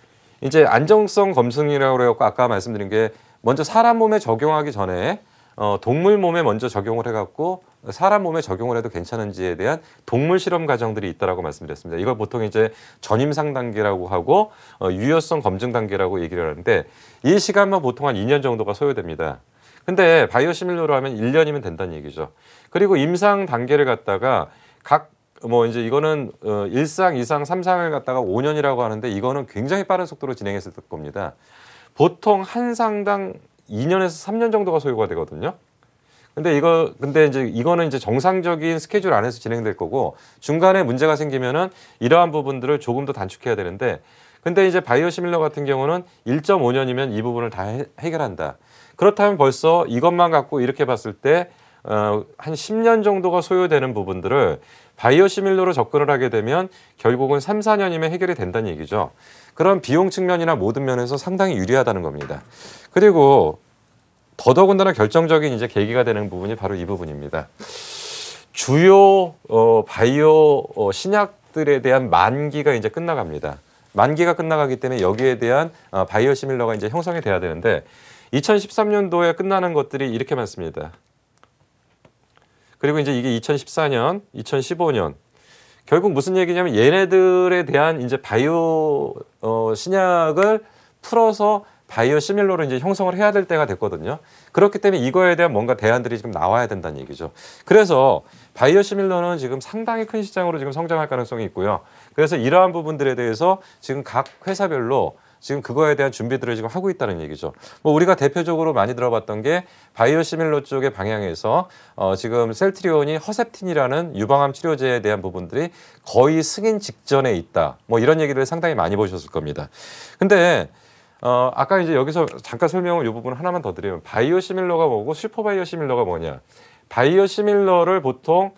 이제 안정성 검증이라고 그갖고 아까 말씀드린 게 먼저 사람 몸에 적용하기 전에 어 동물 몸에 먼저 적용을 해갖고 사람 몸에 적용을 해도 괜찮은지에 대한 동물 실험 과정들이 있다라고 말씀드렸습니다. 이걸 보통 이제 전임상 단계라고 하고 어, 유효성 검증 단계라고 얘기를 하는데 이 시간만 보통 한 2년 정도가 소요됩니다. 근데 바이오 시밀러로 하면 1년이면 된다는 얘기죠. 그리고 임상 단계를 갖다가 각 뭐 이제 이거는 1상, 어, 2상, 3상을 갖다가 5년이라고 하는데 이거는 굉장히 빠른 속도로 진행했을 겁니다. 보통 한 상당 2년에서 3년 정도가 소요가 되거든요. 근데 이거 근데 이제 이거는 이제 정상적인 스케줄 안에서 진행될 거고 중간에 문제가 생기면은 이러한 부분들을 조금 더 단축해야 되는데 근데 이제 바이오시밀러 같은 경우는 1.5년이면 이 부분을 다 해, 해결한다. 그렇다면 벌써 이것만 갖고 이렇게 봤을 때 어, 한 10년 정도가 소요되는 부분들을 바이오시밀러로 접근을 하게 되면 결국은 3, 4년이면 해결이 된다는 얘기죠. 그런 비용 측면이나 모든 면에서 상당히 유리하다는 겁니다. 그리고 더더군다나 결정적인 이제 계기가 되는 부분이 바로 이 부분입니다. 주요 어, 바이오 어, 신약들에 대한 만기가 이제 끝나갑니다. 만기가 끝나가기 때문에 여기에 대한 어, 바이오 시밀러가 이제 형성이 돼야 되는데 2013년도에 끝나는 것들이 이렇게 많습니다. 그리고 이제 이게 2014년, 2015년 결국 무슨 얘기냐면 얘네들에 대한 이제 바이오 어, 신약을 풀어서 바이오 시밀러로 이제 형성을 해야 될 때가 됐거든요. 그렇기 때문에 이거에 대한 뭔가 대안들이 지금 나와야 된다는 얘기죠. 그래서 바이오 시밀러는 지금 상당히 큰 시장으로 지금 성장할 가능성이 있고요. 그래서 이러한 부분들에 대해서 지금 각 회사별로 지금 그거에 대한 준비들을 지금 하고 있다는 얘기죠. 뭐 우리가 대표적으로 많이 들어봤던 게 바이오 시밀러 쪽의 방향에서 어 지금 셀트리온이 허셉틴이라는 유방암 치료제에 대한 부분들이 거의 승인 직전에 있다. 뭐 이런 얘기를 상당히 많이 보셨을 겁니다. 근데 어, 아까 이제 여기서 잠깐 설명을 이 부분 하나만 더 드리면 바이오 시밀러가 뭐고 슈퍼 바이오 시밀러가 뭐냐. 바이오 시밀러를 보통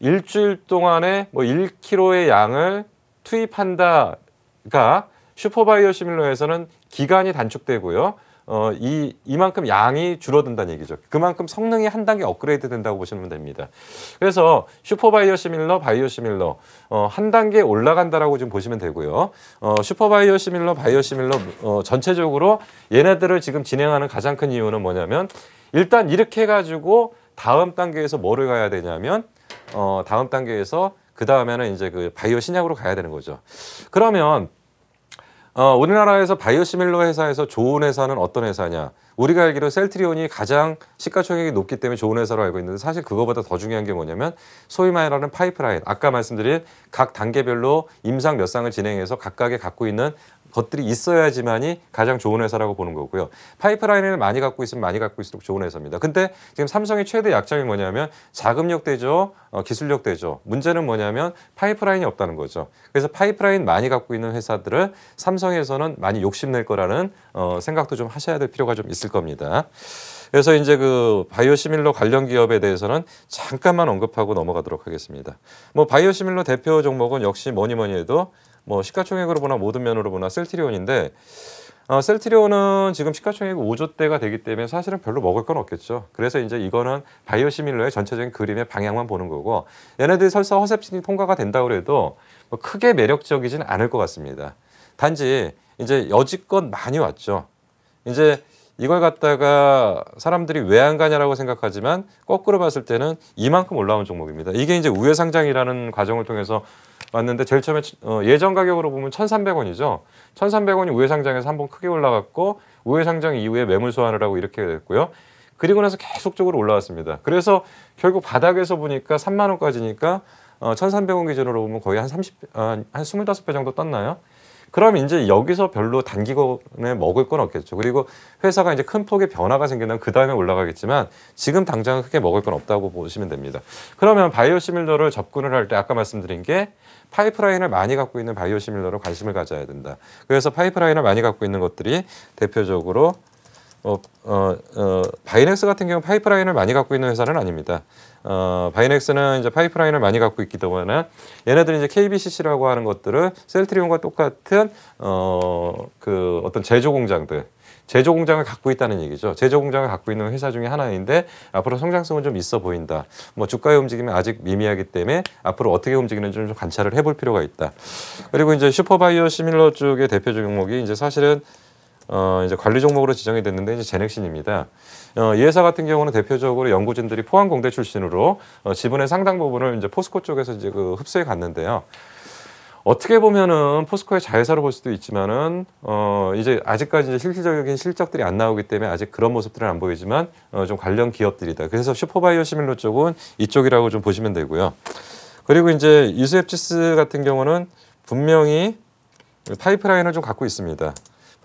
일주일 동안에 뭐 1kg의 양을 투입한다가 슈퍼 바이오 시밀러에서는 기간이 단축되고요. 어, 이, 이만큼 양이 줄어든다는 얘기죠. 그만큼 성능이 한 단계 업그레이드 된다고 보시면 됩니다. 그래서 슈퍼바이오 시밀러, 바이오 시밀러, 어, 한 단계 올라간다라고 지금 보시면 되고요. 어, 슈퍼바이오 시밀러, 바이오 시밀러, 어, 전체적으로 얘네들을 지금 진행하는 가장 큰 이유는 뭐냐면 일단 이렇게 해가지고 다음 단계에서 뭐를 가야 되냐면 어, 다음 단계에서 그 다음에는 이제 그 바이오 신약으로 가야 되는 거죠. 그러면 어, 우리나라에서 바이오시밀러 회사에서 좋은 회사는 어떤 회사냐? 우리가 알기로 셀트리온이 가장 시가총액이 높기 때문에 좋은 회사로 알고 있는데 사실 그거보다 더 중요한 게 뭐냐면 소위 말하는 파이프라인. 아까 말씀드린 각 단계별로 임상 몇 상을 진행해서 각각의 갖고 있는 것들이 있어야지만이 가장 좋은 회사라고 보는 거고요. 파이프라인을 많이 갖고 있으면 많이 갖고 있을수록 좋은 회사입니다. 근데 지금 삼성의 최대 약점이 뭐냐면 자금력 대죠, 어, 기술력 대죠. 문제는 뭐냐면 파이프라인이 없다는 거죠. 그래서 파이프라인 많이 갖고 있는 회사들을 삼성에서는 많이 욕심낼 거라는 어, 생각도 좀 하셔야 될 필요가 좀 있을 겁니다. 그래서 이제 그 바이오시밀러 관련 기업에 대해서는 잠깐만 언급하고 넘어가도록 하겠습니다. 뭐 바이오시밀러 대표 종목은 역시 뭐니 뭐니 해도 뭐 시가총액으로 보나 모든 면으로 보나 셀트리온인데 어, 셀트리온은 지금 시가총액 5조대가 되기 때문에 사실은 별로 먹을 건 없겠죠. 그래서 이제 이거는 바이오시밀러의 전체적인 그림의 방향만 보는 거고 얘네들이 설사 허셉신이 통과가 된다고 해도 뭐 크게 매력적이진 않을 것 같습니다. 단지 이제 여지껏 많이 왔죠. 이제 이걸 갖다가 사람들이 왜 안 가냐라고 생각하지만 거꾸로 봤을 때는 이만큼 올라온 종목입니다. 이게 이제 우회상장이라는 과정을 통해서 왔는데 제일 처음에 어, 예전 가격으로 보면 1,300원이죠. 1,300원이 우회상장에서 한번 크게 올라갔고 우회상장 이후에 매물 소환을 하고 이렇게 됐고요. 그리고 나서 계속적으로 올라왔습니다. 그래서 결국 바닥에서 보니까 3만 원까지니까 1,300원 어, 기준으로 보면 거의 한 30, 한 25배 정도 떴나요? 그럼 이제 여기서 별로 단기간에 먹을 건 없겠죠. 그리고 회사가 이제 큰 폭의 변화가 생기면 그 다음에 올라가겠지만 지금 당장은 크게 먹을 건 없다고 보시면 됩니다. 그러면 바이오시밀러를 접근을 할 때 아까 말씀드린 게 파이프라인을 많이 갖고 있는 바이오시밀러로 관심을 가져야 된다. 그래서 파이프라인을 많이 갖고 있는 것들이 대표적으로 어, 어, 어, 바이넥스 같은 경우 파이프라인을 많이 갖고 있는 회사는 아닙니다. 어, 바이넥스는 이제 파이프라인을 많이 갖고 있기 때문에 얘네들이 이제 KBCC라고 하는 것들을 셀트리온과 똑같은 어, 그 어떤 제조 공장들 제조 공장을 갖고 있다는 얘기죠. 제조 공장을 갖고 있는 회사 중에 하나인데 앞으로 성장성은 좀 있어 보인다. 뭐 주가의 움직임이 아직 미미하기 때문에 앞으로 어떻게 움직이는지 좀 관찰을 해볼 필요가 있다. 그리고 이제 슈퍼바이오 시밀러 쪽의 대표 종목이 이제 사실은 어, 이제 관리 종목으로 지정이 됐는데 이제 제넥신입니다. 어, 이 회사 같은 경우는 대표적으로 연구진들이 포항공대 출신으로 어, 지분의 상당 부분을 이제 포스코 쪽에서 이제 그 흡수해 갔는데요. 어떻게 보면은 포스코의 자회사로 볼 수도 있지만은 어 이제 아직까지 이제 실질적인 실적들이 안 나오기 때문에 아직 그런 모습들은 안 보이지만 어좀 관련 기업들이다. 그래서 슈퍼바이오 시밀러 쪽은 이쪽이라고 좀 보시면 되고요. 그리고 이제 유스앱지스 같은 경우는 분명히 파이프라인을 좀 갖고 있습니다.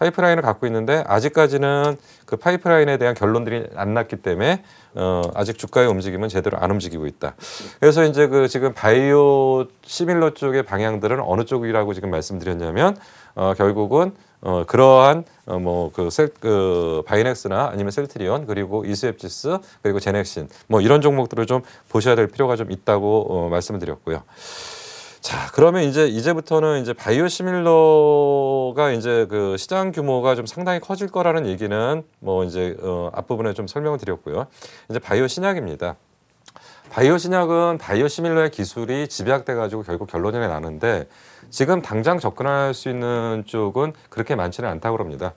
파이프라인을 갖고 있는데 아직까지는 그 파이프라인에 대한 결론들이 안 났기 때문에 어, 아직 주가의 움직임은 제대로 안 움직이고 있다. 그래서 이제 그 지금 바이오 시밀러 쪽의 방향들은 어느 쪽이라고 지금 말씀드렸냐면 어, 결국은 어, 그러한 어, 뭐그 그 바이넥스나 아니면 셀트리온 그리고 이스웹지스 그리고 제넥신 뭐 이런 종목들을 좀 보셔야 될 필요가 좀 있다고 어, 말씀 드렸고요. 자, 그러면 이제 이제부터는 이제 바이오 시밀러가 이제 그 시장 규모가 좀 상당히 커질 거라는 얘기는 뭐 이제 어, 앞부분에 좀 설명을 드렸고요. 이제 바이오 신약입니다. 바이오 신약은 바이오 시밀러의 기술이 집약돼 가지고 결국 결론이 나는데 지금 당장 접근할 수 있는 쪽은 그렇게 많지는 않다고 합니다.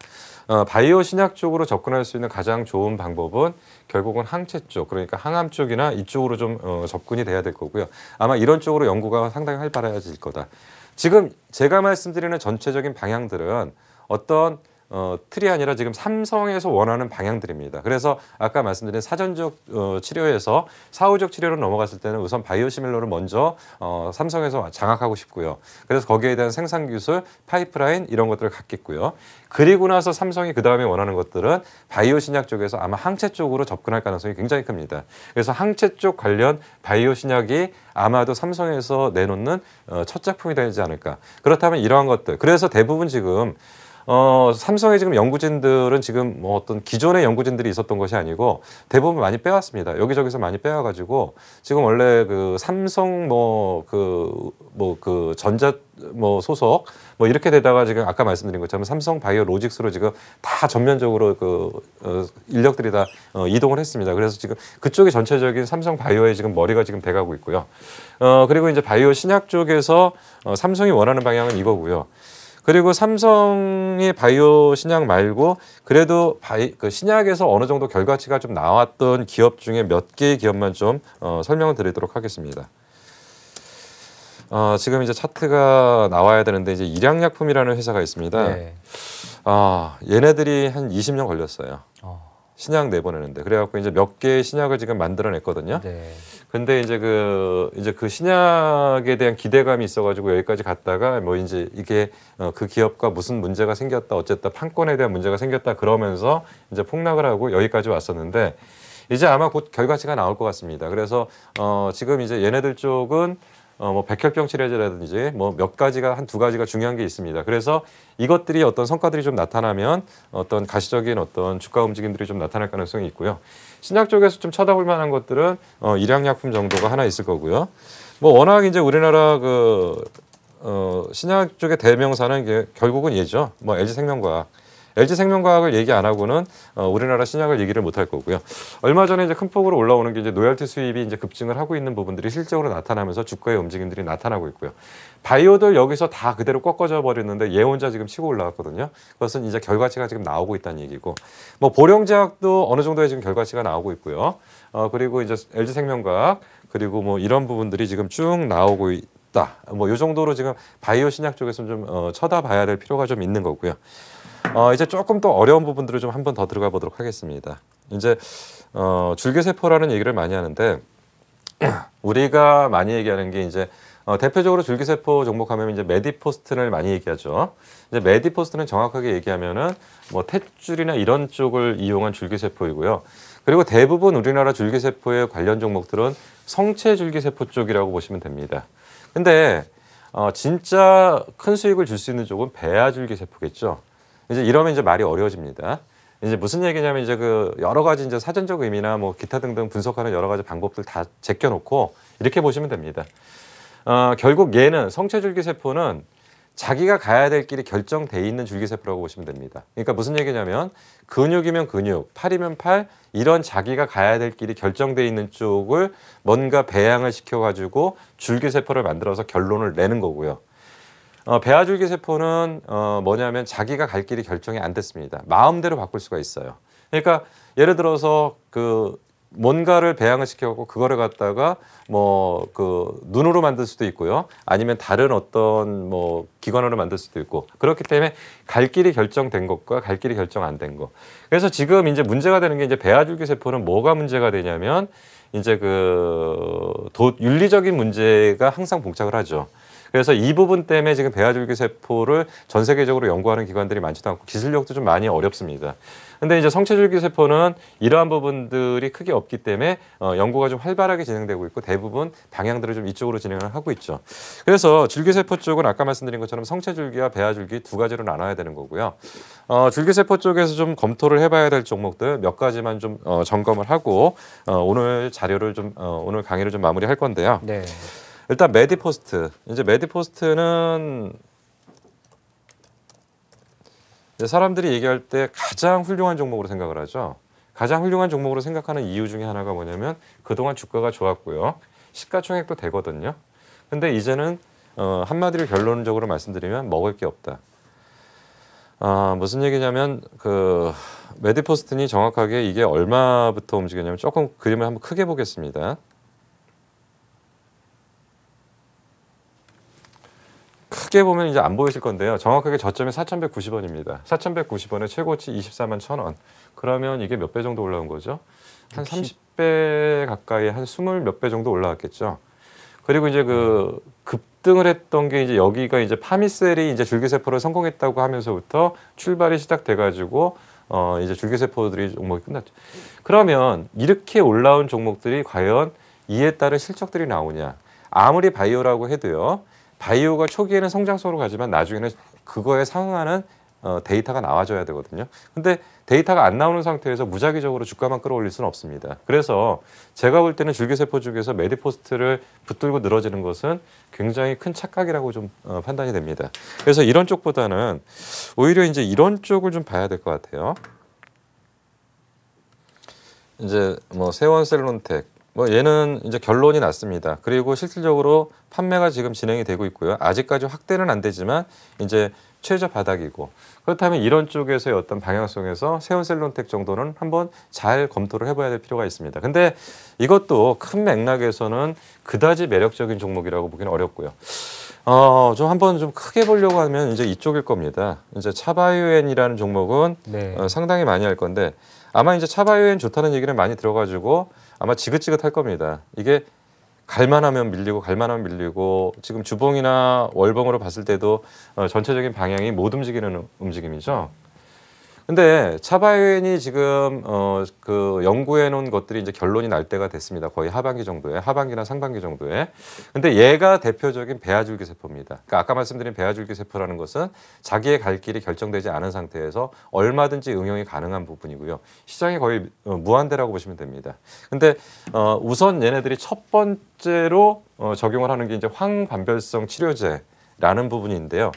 어, 바이오 신약 쪽으로 접근할 수 있는 가장 좋은 방법은 결국은 항체 쪽, 그러니까 항암 쪽이나 이쪽으로 좀 어, 접근이 돼야 될 거고요. 아마 이런 쪽으로 연구가 상당히 활발해질 거다. 지금 제가 말씀드리는 전체적인 방향들은 어떤 어, 틀이 아니라 지금 삼성에서 원하는 방향들입니다. 그래서 아까 말씀드린 사전적 어, 치료에서 사후적 치료로 넘어갔을 때는 우선 바이오시밀러를 먼저 어, 삼성에서 장악하고 싶고요. 그래서 거기에 대한 생산 기술, 파이프라인 이런 것들을 갖겠고요. 그리고 나서 삼성이 그 다음에 원하는 것들은 바이오 신약 쪽에서 아마 항체 쪽으로 접근할 가능성이 굉장히 큽니다. 그래서 항체 쪽 관련 바이오 신약이 아마도 삼성에서 내놓는 어, 첫 작품이 되지 않을까. 그렇다면 이러한 것들. 그래서 대부분 지금 어, 삼성의 지금 연구진들은 지금 뭐 어떤 기존의 연구진들이 있었던 것이 아니고 대부분 많이 빼왔습니다. 여기저기서 많이 빼와가지고 지금 원래 그 삼성 뭐 그 뭐그 뭐 그 전자 뭐 소속 뭐 이렇게 되다가 지금 아까 말씀드린 것처럼 삼성 바이오 로직스로 지금 다 전면적으로 그 어, 인력들이 다 어, 이동을 했습니다. 그래서 지금 그쪽이 전체적인 삼성 바이오에 지금 머리가 지금 돼가고 있고요. 어, 그리고 이제 바이오 신약 쪽에서 어, 삼성이 원하는 방향은 이거고요. 그리고 삼성의 바이오 신약 말고 그래도 바이, 그 신약에서 어느 정도 결과치가 좀 나왔던 기업 중에 몇 개의 기업만 좀 어, 설명을 드리도록 하겠습니다. 어, 지금 이제 차트가 나와야 되는데 이제 일양약품이라는 회사가 있습니다. 네. 어, 얘네들이 한 20년 걸렸어요. 어. 신약 내보내는데 그래갖고 이제 몇 개의 신약을 지금 만들어냈거든요. 네. 근데 이제 그 이제 그 신약에 대한 기대감이 있어가지고 여기까지 갔다가 뭐 이제 이게 어, 그 기업과 무슨 문제가 생겼다 어쨌다 판권에 대한 문제가 생겼다 그러면서 이제 폭락을 하고 여기까지 왔었는데 이제 아마 곧 결과치가 나올 것 같습니다. 그래서 어, 지금 이제 얘네들 쪽은 어, 뭐 백혈병 치료제라든지 뭐 몇 가지가 한 두 가지가 중요한 게 있습니다. 그래서 이것들이 어떤 성과들이 좀 나타나면 어떤 가시적인 어떤 주가 움직임들이 좀 나타날 가능성이 있고요. 신약 쪽에서 좀 쳐다볼 만한 것들은 어, 일양약품 정도가 하나 있을 거고요. 뭐 워낙 이제 우리나라 그 어, 신약 쪽의 대명사는 결국은 얘죠. 뭐 LG 생명과학. LG 생명과학을 얘기 안 하고는 어, 우리나라 신약을 얘기를 못 할 거고요. 얼마 전에 이제 큰 폭으로 올라오는 게 이제 로열티 수입이 이제 급증을 하고 있는 부분들이 실적으로 나타나면서 주가의 움직임들이 나타나고 있고요. 바이오들 여기서 다 그대로 꺾어져 버렸는데 예 혼자 지금 치고 올라왔거든요. 그것은 이제 결과치가 지금 나오고 있다는 얘기고 뭐 보령제약도 어느 정도의 지금 결과치가 나오고 있고요. 어 그리고 이제 LG 생명과학 그리고 뭐 이런 부분들이 지금 쭉 나오고 있다. 뭐 이 정도로 지금 바이오 신약 쪽에서 좀 어, 쳐다봐야 될 필요가 좀 있는 거고요. 어, 이제 조금 더 어려운 부분들을 좀 한번 더 들어가 보도록 하겠습니다. 이제 어, 줄기세포라는 얘기를 많이 하는데 우리가 많이 얘기하는 게 이제 어, 대표적으로 줄기세포 종목하면 이제 메디포스트를 많이 얘기하죠. 이제 메디포스트는 정확하게 얘기하면은 뭐 탯줄이나 이런 쪽을 이용한 줄기세포이고요. 그리고 대부분 우리나라 줄기세포의 관련 종목들은 성체 줄기세포 쪽이라고 보시면 됩니다. 근데 어, 진짜 큰 수익을 줄 수 있는 쪽은 배아줄기세포겠죠. 이제 이러면 이제 말이 어려워집니다. 이제 무슨 얘기냐면 이제 그 여러 가지 이제 사전적 의미나 뭐 기타 등등 분석하는 여러 가지 방법들 다 제껴놓고 이렇게 보시면 됩니다. 어, 결국 얘는 성체 줄기세포는 자기가 가야 될 길이 결정돼 있는 줄기세포라고 보시면 됩니다. 그러니까 무슨 얘기냐면 근육이면 근육, 팔이면 팔 이런 자기가 가야 될 길이 결정돼 있는 쪽을 뭔가 배양을 시켜가지고 줄기세포를 만들어서 결론을 내는 거고요. 어, 배아줄기 세포는 어, 뭐냐면 자기가 갈 길이 결정이 안 됐습니다. 마음대로 바꿀 수가 있어요. 그러니까 예를 들어서 그 뭔가를 배양을 시켜갖고 그거를 갖다가 뭐 그 눈으로 만들 수도 있고요. 아니면 다른 어떤 뭐 기관으로 만들 수도 있고 그렇기 때문에 갈 길이 결정된 것과 갈 길이 결정 안 된 것. 그래서 지금 이제 문제가 되는 게 이제 배아줄기 세포는 뭐가 문제가 되냐면 이제 그 도, 윤리적인 문제가 항상 봉착을 하죠. 그래서 이 부분 때문에 지금 배아줄기 세포를 전 세계적으로 연구하는 기관들이 많지도 않고 기술력도 좀 많이 어렵습니다. 근데 이제 성체줄기 세포는 이러한 부분들이 크게 없기 때문에 어, 연구가 좀 활발하게 진행되고 있고 대부분 방향들을 좀 이쪽으로 진행을 하고 있죠. 그래서 줄기세포 쪽은 아까 말씀드린 것처럼 성체줄기와 배아줄기 두 가지로 나눠야 되는 거고요. 어, 줄기세포 쪽에서 좀 검토를 해봐야 될 종목들 몇 가지만 좀 어, 점검을 하고 어, 오늘 자료를 좀 어, 오늘 강의를 좀 마무리할 건데요. 네. 일단 메디포스트 이제 메디포스트는 이제 사람들이 얘기할 때 가장 훌륭한 종목으로 생각을 하죠. 가장 훌륭한 종목으로 생각하는 이유 중에 하나가 뭐냐면 그동안 주가가 좋았고요. 시가총액도 되거든요. 근데 이제는 어, 한마디로 결론적으로 말씀드리면 먹을 게 없다. 아, 무슨 얘기냐면 그메디포스트이 정확하게 이게 얼마부터 움직였냐면 조금 그림을 한번 크게 보겠습니다. 크게 보면 이제 안 보이실 건데요. 정확하게 저점이 4,190원입니다. 4,190원에 최고치 24만 천 원 그러면 이게 몇 배 정도 올라온 거죠? 한 30배 가까이 한20몇배 정도 올라왔겠죠. 그리고 이제 그 급등을 했던 게 이제 여기가 이제 파미셀이 이제 줄기세포를 성공했다고 하면서부터 출발이 시작돼 가지고 어 이제 줄기세포들이 종목이 끝났죠. 그러면 이렇게 올라온 종목들이 과연 이에 따른 실적들이 나오냐? 아무리 바이오라고 해도요. 바이오가 초기에는 성장성으로 가지만 나중에는 그거에 상응하는 어, 데이터가 나와줘야 되거든요. 근데 데이터가 안 나오는 상태에서 무작위적으로 주가만 끌어올릴 수는 없습니다. 그래서 제가 볼 때는 줄기세포 중에서 메디포스트를 붙들고 늘어지는 것은 굉장히 큰 착각이라고 좀 어, 판단이 됩니다. 그래서 이런 쪽보다는 오히려 이제 이런 쪽을 좀 봐야 될 것 같아요. 이제 뭐 세원 셀론텍 뭐 얘는 이제 결론이 났습니다. 그리고 실질적으로 판매가 지금 진행이 되고 있고요. 아직까지 확대는 안 되지만 이제 최저 바닥이고 그렇다면 이런 쪽에서의 어떤 방향성에서 세운셀론텍 정도는 한번 잘 검토를 해봐야 될 필요가 있습니다. 근데 이것도 큰 맥락에서는 그다지 매력적인 종목이라고 보기는 어렵고요. 어, 좀 한번 좀 크게 보려고 하면 이제 이쪽일 겁니다. 이제 차바이오엔이라는 종목은 네. 어, 상당히 많이 할 건데 아마 이제 차바이오엔 좋다는 얘기를 많이 들어가지고 아마 지긋지긋할 겁니다. 이게 갈만하면 밀리고 갈만하면 밀리고 지금 주봉이나 월봉으로 봤을 때도 어, 전체적인 방향이 못 움직이는 움직임이죠. 근데 차바이오엔이 지금 어그 연구해 놓은 것들이 이제 결론이 날 때가 됐습니다. 거의 하반기 정도에 하반기나 상반기 정도에. 근데 얘가 대표적인 배아줄기 세포입니다. 그러니까 아까 말씀드린 배아줄기 세포라는 것은 자기의 갈 길이 결정되지 않은 상태에서 얼마든지 응용이 가능한 부분이고요. 시장이 거의 어, 무한대라고 보시면 됩니다. 근데 어 우선 얘네들이 첫 번째로 어 적용을 하는 게 이제 황반별성 치료제 라는 부분인데요.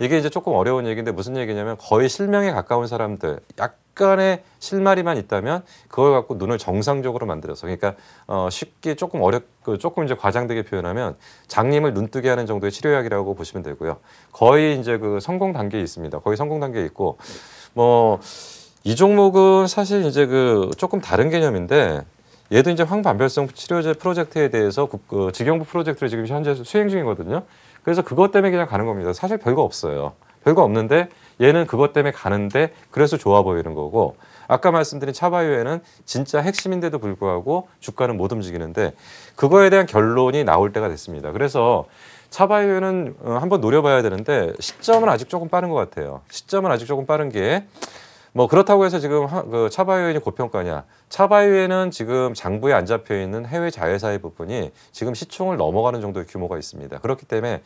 이게 이제 조금 어려운 얘기인데 무슨 얘기냐면 거의 실명에 가까운 사람들 약간의 실마리만 있다면 그걸 갖고 눈을 정상적으로 만들어서 그러니까 어 쉽게 조금 어렵 그 조금 이제 과장되게 표현하면 장님을 눈뜨게 하는 정도의 치료약이라고 보시면 되고요. 거의 이제 그 성공 단계에 있습니다. 거의 성공 단계에 있고 뭐 이 종목은 사실 이제 그 조금 다른 개념인데 얘도 이제 황반별성 치료제 프로젝트에 대해서 국, 그 직영부 프로젝트를 지금 현재 수행 중이거든요. 그래서 그것 때문에 그냥 가는 겁니다. 사실 별거 없어요. 별거 없는데 얘는 그것 때문에 가는데 그래서 좋아 보이는 거고 아까 말씀드린 차바유에는 진짜 핵심인데도 불구하고 주가는 못 움직이는데 그거에 대한 결론이 나올 때가 됐습니다. 그래서 차바유에는 어, 한번 노려봐야 되는데 시점은 아직 조금 빠른 것 같아요. 시점은 아직 조금 빠른 게뭐 그렇다고 해서 지금 그 차바유엔이 고평가냐? 차바유엔은 지금 장부에 안 잡혀 있는 해외 자회사의 부분이 지금 시총을 넘어가는 정도의 규모가 있습니다. 그렇기 때문에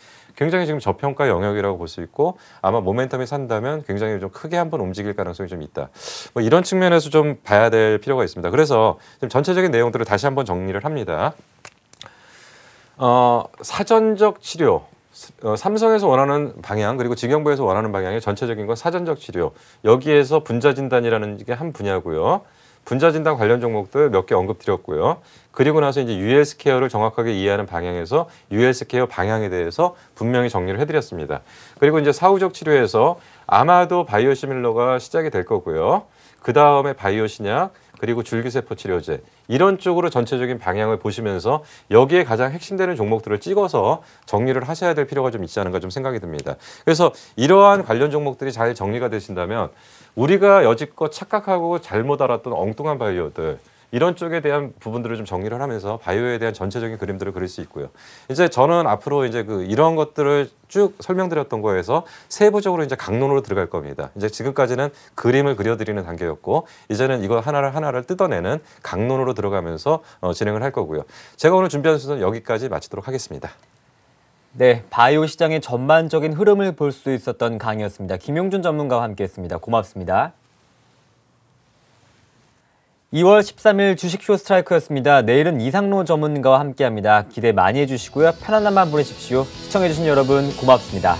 굉장히 지금 저평가 영역이라고 볼 수 있고 아마 모멘텀이 산다면 굉장히 좀 크게 한번 움직일 가능성이 좀 있다. 뭐 이런 측면에서 좀 봐야 될 필요가 있습니다. 그래서 지금 전체적인 내용들을 다시 한번 정리를 합니다. 어, 사전적 치료 어, 삼성에서 원하는 방향 그리고 직영부에서 원하는 방향의 전체적인 건 사전적 치료 여기에서 분자진단이라는 게 한 분야고요. 분자진단 관련 종목들 몇 개 언급드렸고요. 그리고 나서 이제 US케어를 정확하게 이해하는 방향에서 US케어 방향에 대해서 분명히 정리를 해드렸습니다. 그리고 이제 사후적 치료에서 아마도 바이오시밀러가 시작이 될 거고요. 그 다음에 바이오신약, 그리고 줄기세포 치료제 이런 쪽으로 전체적인 방향을 보시면서 여기에 가장 핵심되는 종목들을 찍어서 정리를 하셔야 될 필요가 좀 있지 않은가 좀 생각이 듭니다. 그래서 이러한 관련 종목들이 잘 정리가 되신다면 우리가 여지껏 착각하고 잘못 알았던 엉뚱한 바이오들 이런 쪽에 대한 부분들을 좀 정리를 하면서 바이오에 대한 전체적인 그림들을 그릴 수 있고요. 이제 저는 앞으로 이제 그 이런 것들을 쭉 설명드렸던 거에서 세부적으로 이제 강론으로 들어갈 겁니다. 이제 지금까지는 그림을 그려드리는 단계였고 이제는 이거 하나를 하나를 뜯어내는 강론으로 들어가면서 어, 진행을 할 거고요. 제가
오늘 준비한 순서는 여기까지 마치도록 하겠습니다. 네, 바이오 시장의 전반적인 흐름을 볼 수 있었던 강의였습니다. 김용준 전문가와 함께했습니다. 고맙습니다. 2월 13일 주식쇼 스트라이크였습니다. 내일은 이상로 전문가와 함께합니다. 기대 많이 해주시고요. 편안한 밤 보내십시오. 시청해주신 여러분 고맙습니다.